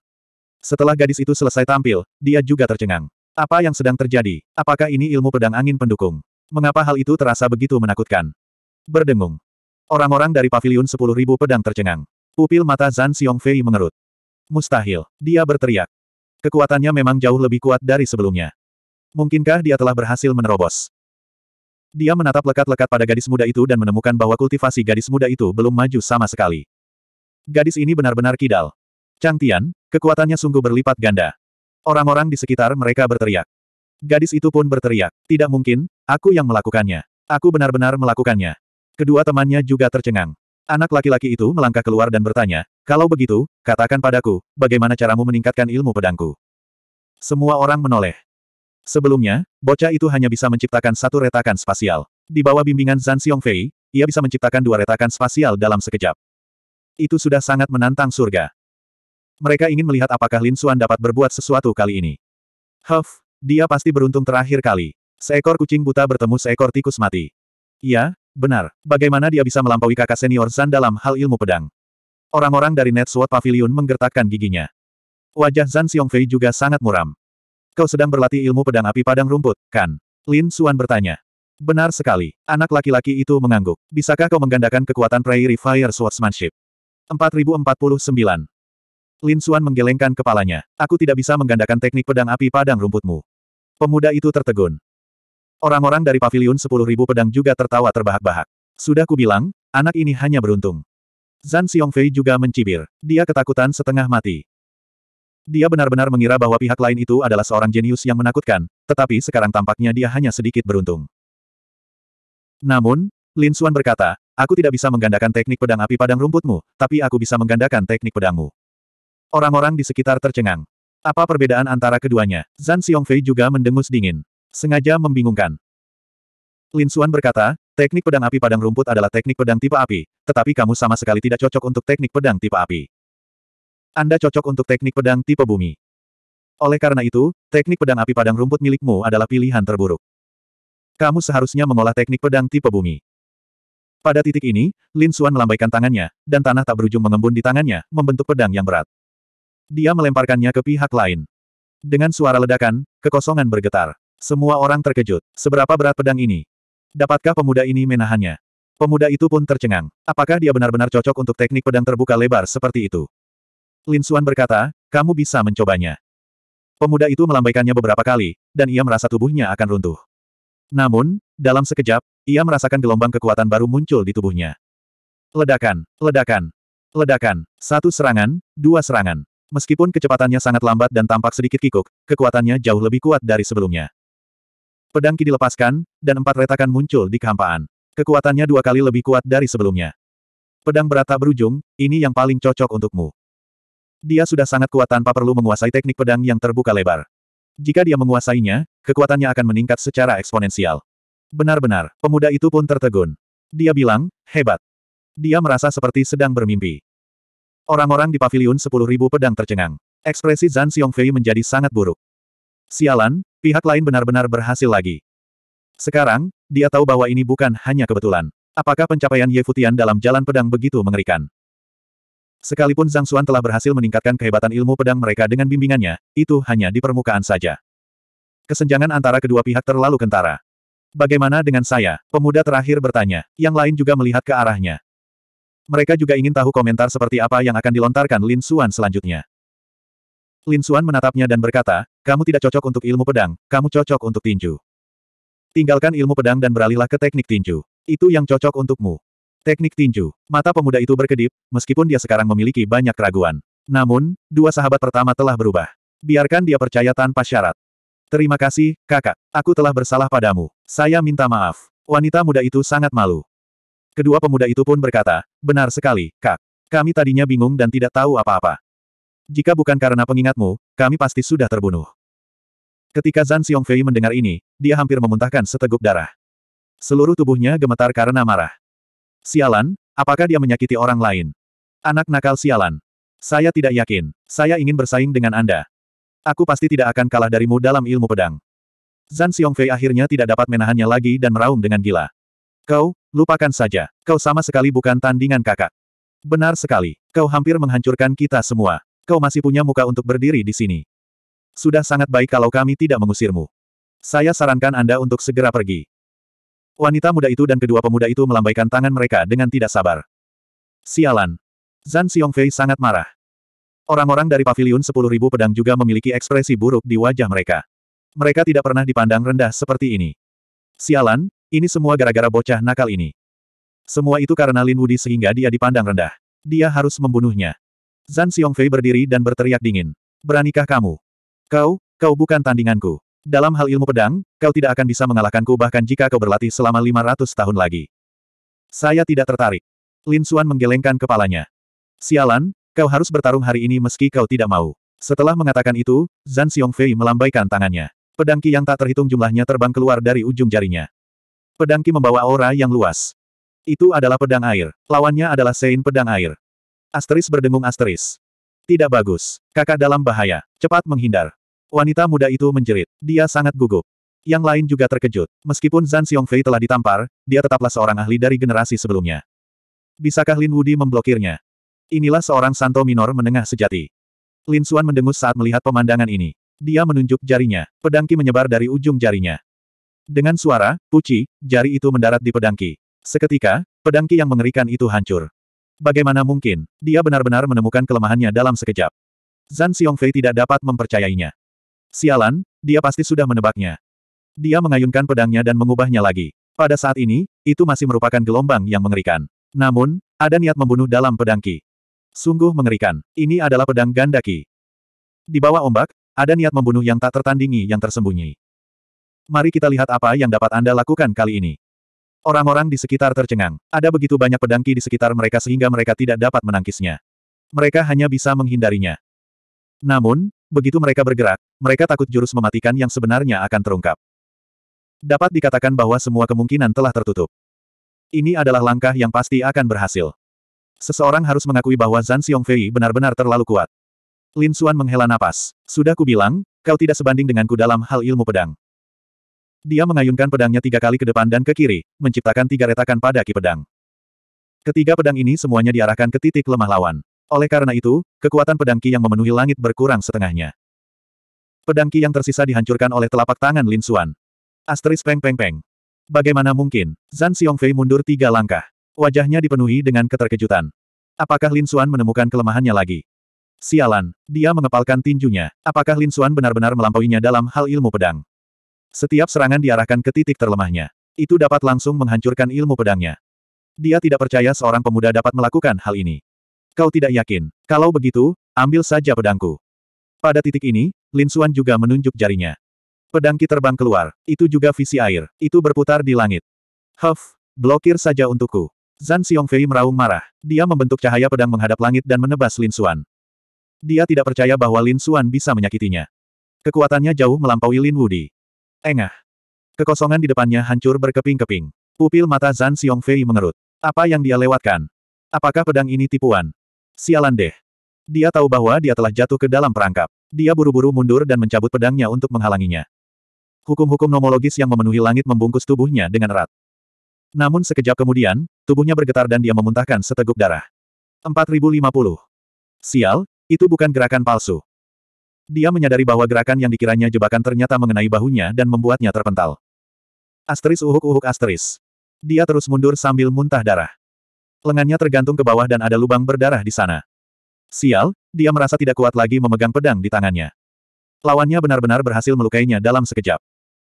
Setelah gadis itu selesai tampil, dia juga tercengang. Apa yang sedang terjadi? Apakah ini ilmu pedang angin pendukung? Mengapa hal itu terasa begitu menakutkan? Berdengung. Orang-orang dari paviliun 10.000 pedang tercengang. Pupil mata Zan Xiongfei mengerut. Mustahil, dia berteriak. Kekuatannya memang jauh lebih kuat dari sebelumnya. Mungkinkah dia telah berhasil menerobos? Dia menatap lekat-lekat pada gadis muda itu dan menemukan bahwa kultivasi gadis muda itu belum maju sama sekali. Gadis ini benar-benar kidal. Chang Tian, kekuatannya sungguh berlipat ganda. Orang-orang di sekitar mereka berteriak. Gadis itu pun berteriak, tidak mungkin, aku yang melakukannya. Aku benar-benar melakukannya. Kedua temannya juga tercengang. Anak laki-laki itu melangkah keluar dan bertanya, kalau begitu, katakan padaku, bagaimana caramu meningkatkan ilmu pedangku? Semua orang menoleh. Sebelumnya, bocah itu hanya bisa menciptakan satu retakan spasial. Di bawah bimbingan Zhan Xiongfei, ia bisa menciptakan dua retakan spasial dalam sekejap. Itu sudah sangat menantang surga. Mereka ingin melihat apakah Lin Xuan dapat berbuat sesuatu kali ini. Huff, dia pasti beruntung terakhir kali. Seekor kucing buta bertemu seekor tikus mati. Ya, Benar, bagaimana dia bisa melampaui kakak senior Zan dalam hal ilmu pedang? Orang-orang dari Net Sword Pavilion menggertakkan giginya. Wajah Zan Xiongfei juga sangat muram. Kau sedang berlatih ilmu pedang api padang rumput, kan? Lin Suan bertanya. Benar sekali, anak laki-laki itu mengangguk. Bisakah kau menggandakan kekuatan Prairie Fire Swordsmanship? 4049. Lin Suan menggelengkan kepalanya. Aku tidak bisa menggandakan teknik pedang api padang rumputmu. Pemuda itu tertegun. Orang-orang dari pavilion 10.000 pedang juga tertawa terbahak-bahak. Sudah kubilang, anak ini hanya beruntung. Zan Xiongfei juga mencibir. Dia ketakutan setengah mati. Dia benar-benar mengira bahwa pihak lain itu adalah seorang jenius yang menakutkan, tetapi sekarang tampaknya dia hanya sedikit beruntung. Namun, Lin Xuan berkata, aku tidak bisa menggandakan teknik pedang api padang rumputmu, tapi aku bisa menggandakan teknik pedangmu. Orang-orang di sekitar tercengang. Apa perbedaan antara keduanya? Zan Xiongfei juga mendengus dingin. Sengaja membingungkan. Lin Xuan berkata, teknik pedang api padang rumput adalah teknik pedang tipe api, tetapi kamu sama sekali tidak cocok untuk teknik pedang tipe api. Anda cocok untuk teknik pedang tipe bumi. Oleh karena itu, teknik pedang api padang rumput milikmu adalah pilihan terburuk. Kamu seharusnya mengolah teknik pedang tipe bumi. Pada titik ini, Lin Xuan melambaikan tangannya, dan tanah tak berujung mengembun di tangannya, membentuk pedang yang berat. Dia melemparkannya ke pihak lain. Dengan suara ledakan, kekosongan bergetar. Semua orang terkejut. Seberapa berat pedang ini? Dapatkah pemuda ini menahannya? Pemuda itu pun tercengang. Apakah dia benar-benar cocok untuk teknik pedang terbuka lebar seperti itu? Lin Xuan berkata, kamu bisa mencobanya. Pemuda itu melambaikannya beberapa kali, dan ia merasa tubuhnya akan runtuh. Namun, dalam sekejap, ia merasakan gelombang kekuatan baru muncul di tubuhnya. Ledakan, ledakan, ledakan. Satu serangan, dua serangan. Meskipun kecepatannya sangat lambat dan tampak sedikit kikuk, kekuatannya jauh lebih kuat dari sebelumnya. Pedang Ki dilepaskan, dan empat retakan muncul di kehampaan. Kekuatannya dua kali lebih kuat dari sebelumnya. Pedang berat tak berujung, ini yang paling cocok untukmu. Dia sudah sangat kuat tanpa perlu menguasai teknik pedang yang terbuka lebar. Jika dia menguasainya, kekuatannya akan meningkat secara eksponensial. Benar-benar, pemuda itu pun tertegun. Dia bilang, hebat. Dia merasa seperti sedang bermimpi. Orang-orang di pavilion 10.000 pedang tercengang. Ekspresi Zhan Xiongfei menjadi sangat buruk. Sialan, pihak lain benar-benar berhasil lagi. Sekarang, dia tahu bahwa ini bukan hanya kebetulan. Apakah pencapaian Ye Futian dalam jalan pedang begitu mengerikan? Sekalipun Zhang Xuan telah berhasil meningkatkan kehebatan ilmu pedang mereka dengan bimbingannya, itu hanya di permukaan saja. Kesenjangan antara kedua pihak terlalu kentara. Bagaimana dengan saya? Pemuda terakhir bertanya. Yang lain juga melihat ke arahnya. Mereka juga ingin tahu komentar seperti apa yang akan dilontarkan Lin Xuan selanjutnya. Lin Xuan menatapnya dan berkata, kamu tidak cocok untuk ilmu pedang, kamu cocok untuk tinju. Tinggalkan ilmu pedang dan beralihlah ke teknik tinju. Itu yang cocok untukmu. Teknik tinju. Mata pemuda itu berkedip, meskipun dia sekarang memiliki banyak keraguan. Namun, dua sahabat pertama telah berubah. Biarkan dia percaya tanpa syarat. Terima kasih, kakak. Aku telah bersalah padamu. Saya minta maaf. Wanita muda itu sangat malu. Kedua pemuda itu pun berkata, benar sekali, kak. Kami tadinya bingung dan tidak tahu apa-apa. Jika bukan karena pengingatmu, kami pasti sudah terbunuh. Ketika Zan Xiongfei mendengar ini, dia hampir memuntahkan seteguk darah. Seluruh tubuhnya gemetar karena marah. Sialan, apakah dia menyakiti orang lain? Anak nakal sialan. Saya tidak yakin. Saya ingin bersaing dengan Anda. Aku pasti tidak akan kalah darimu dalam ilmu pedang. Zan Xiongfei akhirnya tidak dapat menahannya lagi dan meraung dengan gila. Kau, lupakan saja. Kau sama sekali bukan tandingan kakak. Benar sekali. Kau hampir menghancurkan kita semua kau masih punya muka untuk berdiri di sini. Sudah sangat baik kalau kami tidak mengusirmu. Saya sarankan Anda untuk segera pergi. Wanita muda itu dan kedua pemuda itu melambaikan tangan mereka dengan tidak sabar. Sialan. Zan Xiongfei sangat marah. Orang-orang dari Paviliun 10.000 Pedang juga memiliki ekspresi buruk di wajah mereka. Mereka tidak pernah dipandang rendah seperti ini. Sialan, ini semua gara-gara bocah nakal ini. Semua itu karena Lin Wudi sehingga dia dipandang rendah. Dia harus membunuhnya. Zan Xiongfei berdiri dan berteriak dingin. Beranikah kamu? Kau, kau bukan tandinganku. Dalam hal ilmu pedang, kau tidak akan bisa mengalahkanku bahkan jika kau berlatih selama 500 tahun lagi. Saya tidak tertarik. Lin Xuan menggelengkan kepalanya. Sialan, kau harus bertarung hari ini meski kau tidak mau. Setelah mengatakan itu, Zan Xiongfei melambaikan tangannya. Pedangki yang tak terhitung jumlahnya terbang keluar dari ujung jarinya. Pedangki membawa aura yang luas. Itu adalah pedang air. Lawannya adalah Sein pedang air. Asteris berdengung asteris. Tidak bagus. Kakak dalam bahaya. Cepat menghindar. Wanita muda itu menjerit. Dia sangat gugup. Yang lain juga terkejut. Meskipun Zhan Xiongfei telah ditampar, dia tetaplah seorang ahli dari generasi sebelumnya. Bisakah Lin Wudi memblokirnya? Inilah seorang santo minor menengah sejati. Lin Xuan mendengus saat melihat pemandangan ini. Dia menunjuk jarinya. Pedangki menyebar dari ujung jarinya. Dengan suara, puci, jari itu mendarat di pedangki. Seketika, pedangki yang mengerikan itu hancur. Bagaimana mungkin, dia benar-benar menemukan kelemahannya dalam sekejap. Zan Xiongfei tidak dapat mempercayainya. Sialan, dia pasti sudah menebaknya. Dia mengayunkan pedangnya dan mengubahnya lagi. Pada saat ini, itu masih merupakan gelombang yang mengerikan. Namun, ada niat membunuh dalam pedangki. Sungguh mengerikan. Ini adalah pedang gandaki. Di bawah ombak, ada niat membunuh yang tak tertandingi yang tersembunyi. Mari kita lihat apa yang dapat Anda lakukan kali ini. Orang-orang di sekitar tercengang. Ada begitu banyak pedangki di sekitar mereka sehingga mereka tidak dapat menangkisnya. Mereka hanya bisa menghindarinya. Namun, begitu mereka bergerak, mereka takut jurus mematikan yang sebenarnya akan terungkap. Dapat dikatakan bahwa semua kemungkinan telah tertutup. Ini adalah langkah yang pasti akan berhasil. Seseorang harus mengakui bahwa Zhan Xiongfei benar-benar terlalu kuat. Lin Xuan menghela napas. Sudah kubilang, kau tidak sebanding denganku dalam hal ilmu pedang. Dia mengayunkan pedangnya tiga kali ke depan dan ke kiri, menciptakan tiga retakan pada ki pedang. Ketiga pedang ini semuanya diarahkan ke titik lemah lawan. Oleh karena itu, kekuatan pedang ki yang memenuhi langit berkurang setengahnya. Pedang ki yang tersisa dihancurkan oleh telapak tangan Lin Suan. Asteris peng peng peng. Bagaimana mungkin? Zan Xiongfei mundur tiga langkah. Wajahnya dipenuhi dengan keterkejutan. Apakah Lin Suan menemukan kelemahannya lagi? Sialan, dia mengepalkan tinjunya. Apakah Lin Suan benar-benar melampauinya dalam hal ilmu pedang? Setiap serangan diarahkan ke titik terlemahnya. Itu dapat langsung menghancurkan ilmu pedangnya. Dia tidak percaya seorang pemuda dapat melakukan hal ini. Kau tidak yakin. Kalau begitu, ambil saja pedangku. Pada titik ini, Lin Suan juga menunjuk jarinya. Pedang terbang keluar. Itu juga visi air. Itu berputar di langit. Huff, blokir saja untukku. Zan Xiongfei meraung marah. Dia membentuk cahaya pedang menghadap langit dan menebas Lin Suan. Dia tidak percaya bahwa Lin Suan bisa menyakitinya. Kekuatannya jauh melampaui Lin Wudi. Engah. Kekosongan di depannya hancur berkeping-keping. Pupil mata Zan Xiongfei mengerut. Apa yang dia lewatkan? Apakah pedang ini tipuan? Sialan deh. Dia tahu bahwa dia telah jatuh ke dalam perangkap. Dia buru-buru mundur dan mencabut pedangnya untuk menghalanginya. Hukum-hukum nomologis yang memenuhi langit membungkus tubuhnya dengan erat. Namun sekejap kemudian, tubuhnya bergetar dan dia memuntahkan seteguk darah. 4050. Sial, itu bukan gerakan palsu. Dia menyadari bahwa gerakan yang dikiranya jebakan ternyata mengenai bahunya dan membuatnya terpental. Asteris uhuk-uhuk asteris. Dia terus mundur sambil muntah darah. Lengannya tergantung ke bawah dan ada lubang berdarah di sana. Sial, dia merasa tidak kuat lagi memegang pedang di tangannya. Lawannya benar-benar berhasil melukainya dalam sekejap.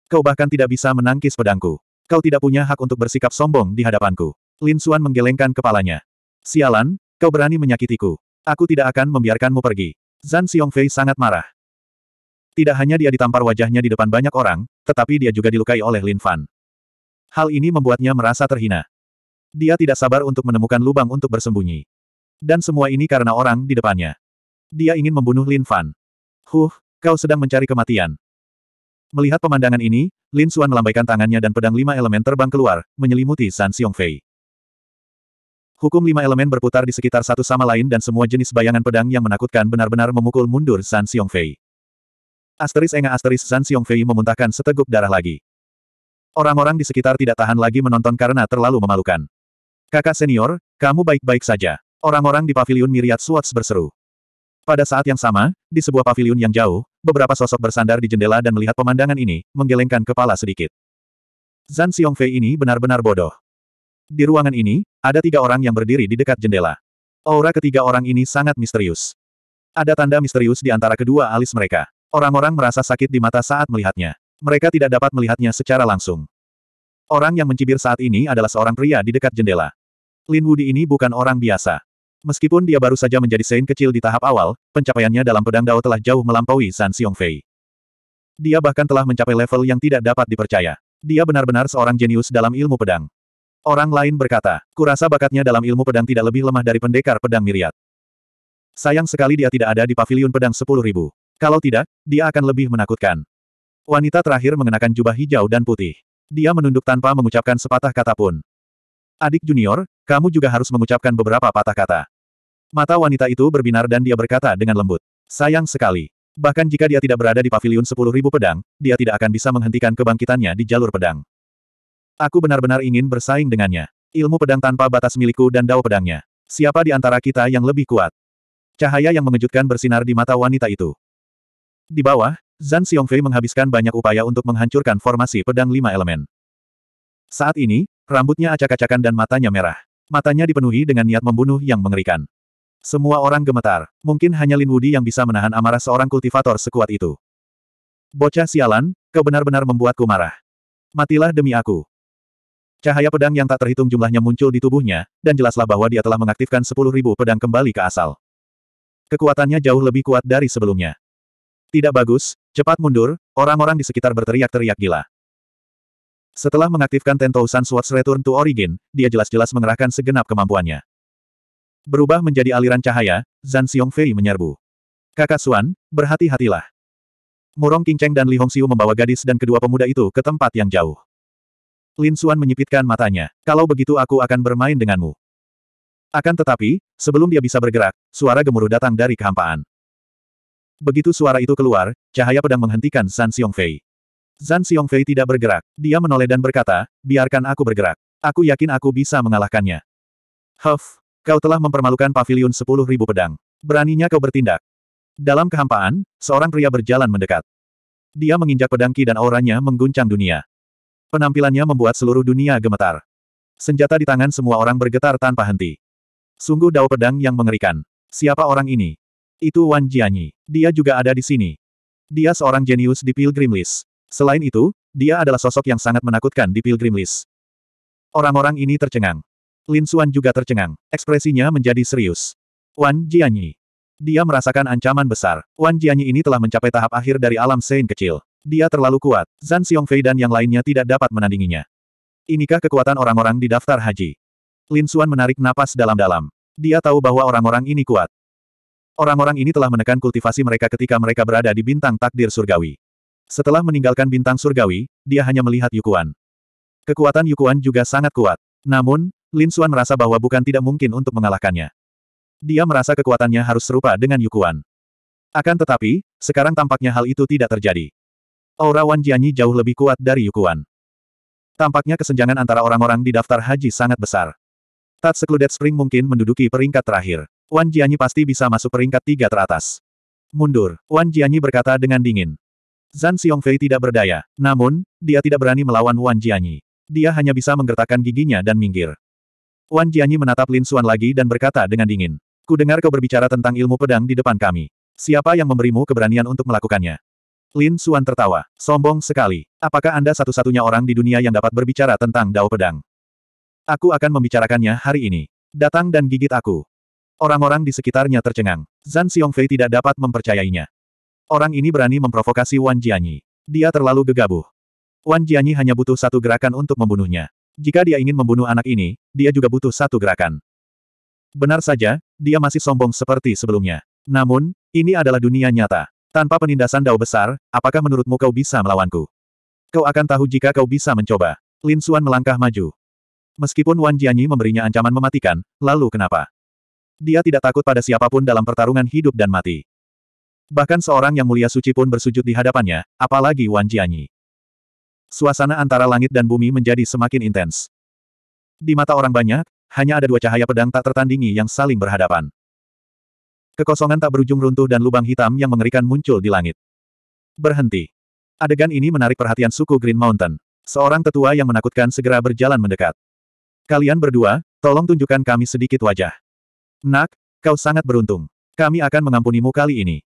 Kau bahkan tidak bisa menangkis pedangku. Kau tidak punya hak untuk bersikap sombong di hadapanku. Lin Xuan menggelengkan kepalanya. Sialan, kau berani menyakitiku. Aku tidak akan membiarkanmu pergi. Zan Xiongfei sangat marah. Tidak hanya dia ditampar wajahnya di depan banyak orang, tetapi dia juga dilukai oleh Lin Fan. Hal ini membuatnya merasa terhina. Dia tidak sabar untuk menemukan lubang untuk bersembunyi. Dan semua ini karena orang di depannya. Dia ingin membunuh Lin Fan. Huh, kau sedang mencari kematian. Melihat pemandangan ini, Lin Xuan melambaikan tangannya dan pedang lima elemen terbang keluar, menyelimuti San Xiongfei. Hukum lima elemen berputar di sekitar satu sama lain dan semua jenis bayangan pedang yang menakutkan benar-benar memukul mundur San Xiongfei. Asteris enga asteris San Xiongfei memuntahkan seteguk darah lagi. Orang-orang di sekitar tidak tahan lagi menonton karena terlalu memalukan. Kakak senior, kamu baik-baik saja. Orang-orang di pavilion Miriat Swords berseru. Pada saat yang sama, di sebuah pavilion yang jauh, beberapa sosok bersandar di jendela dan melihat pemandangan ini, menggelengkan kepala sedikit. Zan Xiongfei ini benar-benar bodoh. Di ruangan ini, ada tiga orang yang berdiri di dekat jendela. Aura ketiga orang ini sangat misterius. Ada tanda misterius di antara kedua alis mereka. Orang-orang merasa sakit di mata saat melihatnya. Mereka tidak dapat melihatnya secara langsung. Orang yang mencibir saat ini adalah seorang pria di dekat jendela. Lin Wudi ini bukan orang biasa. Meskipun dia baru saja menjadi Sein kecil di tahap awal, pencapaiannya dalam pedang Dao telah jauh melampaui Xiong Xiongfei. Dia bahkan telah mencapai level yang tidak dapat dipercaya. Dia benar-benar seorang jenius dalam ilmu pedang. Orang lain berkata, kurasa bakatnya dalam ilmu pedang tidak lebih lemah dari pendekar pedang miriat. Sayang sekali dia tidak ada di pavilion pedang sepuluh Kalau tidak, dia akan lebih menakutkan. Wanita terakhir mengenakan jubah hijau dan putih. Dia menunduk tanpa mengucapkan sepatah kata pun. Adik junior, kamu juga harus mengucapkan beberapa patah kata. Mata wanita itu berbinar dan dia berkata dengan lembut. Sayang sekali. Bahkan jika dia tidak berada di pavilion sepuluh ribu pedang, dia tidak akan bisa menghentikan kebangkitannya di jalur pedang. Aku benar-benar ingin bersaing dengannya. Ilmu pedang tanpa batas milikku dan dao pedangnya. Siapa di antara kita yang lebih kuat? Cahaya yang mengejutkan bersinar di mata wanita itu. Di bawah, Zhan Xiongfei menghabiskan banyak upaya untuk menghancurkan formasi pedang lima elemen. Saat ini, rambutnya acak-acakan dan matanya merah. Matanya dipenuhi dengan niat membunuh yang mengerikan. Semua orang gemetar. Mungkin hanya Lin Wudi yang bisa menahan amarah seorang kultivator sekuat itu. Bocah sialan, kau benar-benar membuatku marah. Matilah demi aku. Cahaya pedang yang tak terhitung jumlahnya muncul di tubuhnya, dan jelaslah bahwa dia telah mengaktifkan sepuluh ribu pedang kembali ke asal. Kekuatannya jauh lebih kuat dari sebelumnya. Tidak bagus, cepat mundur, orang-orang di sekitar berteriak-teriak gila. Setelah mengaktifkan Tentousan Swords Return to Origin, dia jelas-jelas mengerahkan segenap kemampuannya. Berubah menjadi aliran cahaya, Zhan Xiongfei menyerbu. Kakak Suan, berhati-hatilah. Murong Cheng dan Li Hongxiu membawa gadis dan kedua pemuda itu ke tempat yang jauh. Lin Suan menyipitkan matanya. Kalau begitu aku akan bermain denganmu. Akan tetapi, sebelum dia bisa bergerak, suara gemuruh datang dari kehampaan. Begitu suara itu keluar, cahaya pedang menghentikan San Xiongfei. San Xiongfei tidak bergerak. Dia menoleh dan berkata, biarkan aku bergerak. Aku yakin aku bisa mengalahkannya. Huff, kau telah mempermalukan pavilion sepuluh ribu pedang. Beraninya kau bertindak. Dalam kehampaan, seorang pria berjalan mendekat. Dia menginjak pedang ki dan auranya mengguncang dunia. Penampilannya membuat seluruh dunia gemetar. Senjata di tangan semua orang bergetar tanpa henti. Sungguh dao pedang yang mengerikan. Siapa orang ini? Itu Wan Jianyi. Dia juga ada di sini. Dia seorang jenius di Pilgrim List. Selain itu, dia adalah sosok yang sangat menakutkan di Pilgrim List. Orang-orang ini tercengang. Lin Xuan juga tercengang. Ekspresinya menjadi serius. Wan Jianyi. Dia merasakan ancaman besar. Wan Jianyi ini telah mencapai tahap akhir dari alam Sein kecil. Dia terlalu kuat, Zhan Xiongfei dan yang lainnya tidak dapat menandinginya. Inikah kekuatan orang-orang di daftar haji? Lin Xuan menarik napas dalam-dalam. Dia tahu bahwa orang-orang ini kuat. Orang-orang ini telah menekan kultivasi mereka ketika mereka berada di bintang takdir surgawi. Setelah meninggalkan bintang surgawi, dia hanya melihat Yukuan. Kekuatan Yukuan juga sangat kuat. Namun, Lin Xuan merasa bahwa bukan tidak mungkin untuk mengalahkannya. Dia merasa kekuatannya harus serupa dengan Yukuan. Akan tetapi, sekarang tampaknya hal itu tidak terjadi. Aura Wan Jianyi jauh lebih kuat dari Yukuan. Tampaknya kesenjangan antara orang-orang di daftar haji sangat besar. Tat Secluded Spring mungkin menduduki peringkat terakhir. Wan Jianyi pasti bisa masuk peringkat tiga teratas. Mundur, Wan Jianyi berkata dengan dingin. Zan Xiongfei tidak berdaya, namun, dia tidak berani melawan Wan Jianyi. Dia hanya bisa menggertakkan giginya dan minggir. Wan Jianyi menatap Lin Xuan lagi dan berkata dengan dingin. Ku dengar kau berbicara tentang ilmu pedang di depan kami. Siapa yang memberimu keberanian untuk melakukannya? Lin Suan tertawa. Sombong sekali. Apakah Anda satu-satunya orang di dunia yang dapat berbicara tentang Dao Pedang? Aku akan membicarakannya hari ini. Datang dan gigit aku. Orang-orang di sekitarnya tercengang. Zan Xiongfei tidak dapat mempercayainya. Orang ini berani memprovokasi Wan Jianyi. Dia terlalu gegabah. Wan Jianyi hanya butuh satu gerakan untuk membunuhnya. Jika dia ingin membunuh anak ini, dia juga butuh satu gerakan. Benar saja, dia masih sombong seperti sebelumnya. Namun, ini adalah dunia nyata. Tanpa penindasan dao besar, apakah menurutmu kau bisa melawanku? Kau akan tahu jika kau bisa mencoba. Lin Xuan melangkah maju. Meskipun Wan Jianyi memberinya ancaman mematikan, lalu kenapa? Dia tidak takut pada siapapun dalam pertarungan hidup dan mati. Bahkan seorang yang mulia suci pun bersujud di hadapannya, apalagi Wan Jianyi. Suasana antara langit dan bumi menjadi semakin intens. Di mata orang banyak, hanya ada dua cahaya pedang tak tertandingi yang saling berhadapan. Kekosongan tak berujung runtuh dan lubang hitam yang mengerikan muncul di langit. Berhenti. Adegan ini menarik perhatian suku Green Mountain. Seorang tetua yang menakutkan segera berjalan mendekat. Kalian berdua, tolong tunjukkan kami sedikit wajah. Nak, kau sangat beruntung. Kami akan mengampunimu kali ini.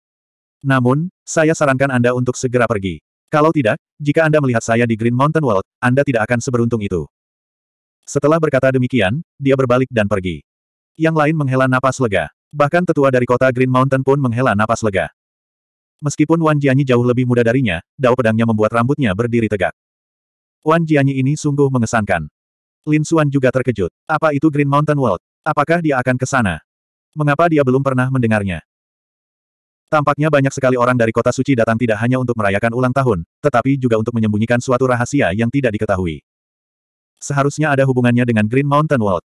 Namun, saya sarankan Anda untuk segera pergi. Kalau tidak, jika Anda melihat saya di Green Mountain World, Anda tidak akan seberuntung itu. Setelah berkata demikian, dia berbalik dan pergi. Yang lain menghela napas lega. Bahkan tetua dari kota Green Mountain pun menghela napas lega. Meskipun Wan Jianyi jauh lebih muda darinya, dao pedangnya membuat rambutnya berdiri tegak. Wan Jianyi ini sungguh mengesankan. Lin Xuan juga terkejut. Apa itu Green Mountain World? Apakah dia akan ke sana? Mengapa dia belum pernah mendengarnya? Tampaknya banyak sekali orang dari kota suci datang tidak hanya untuk merayakan ulang tahun, tetapi juga untuk menyembunyikan suatu rahasia yang tidak diketahui. Seharusnya ada hubungannya dengan Green Mountain World.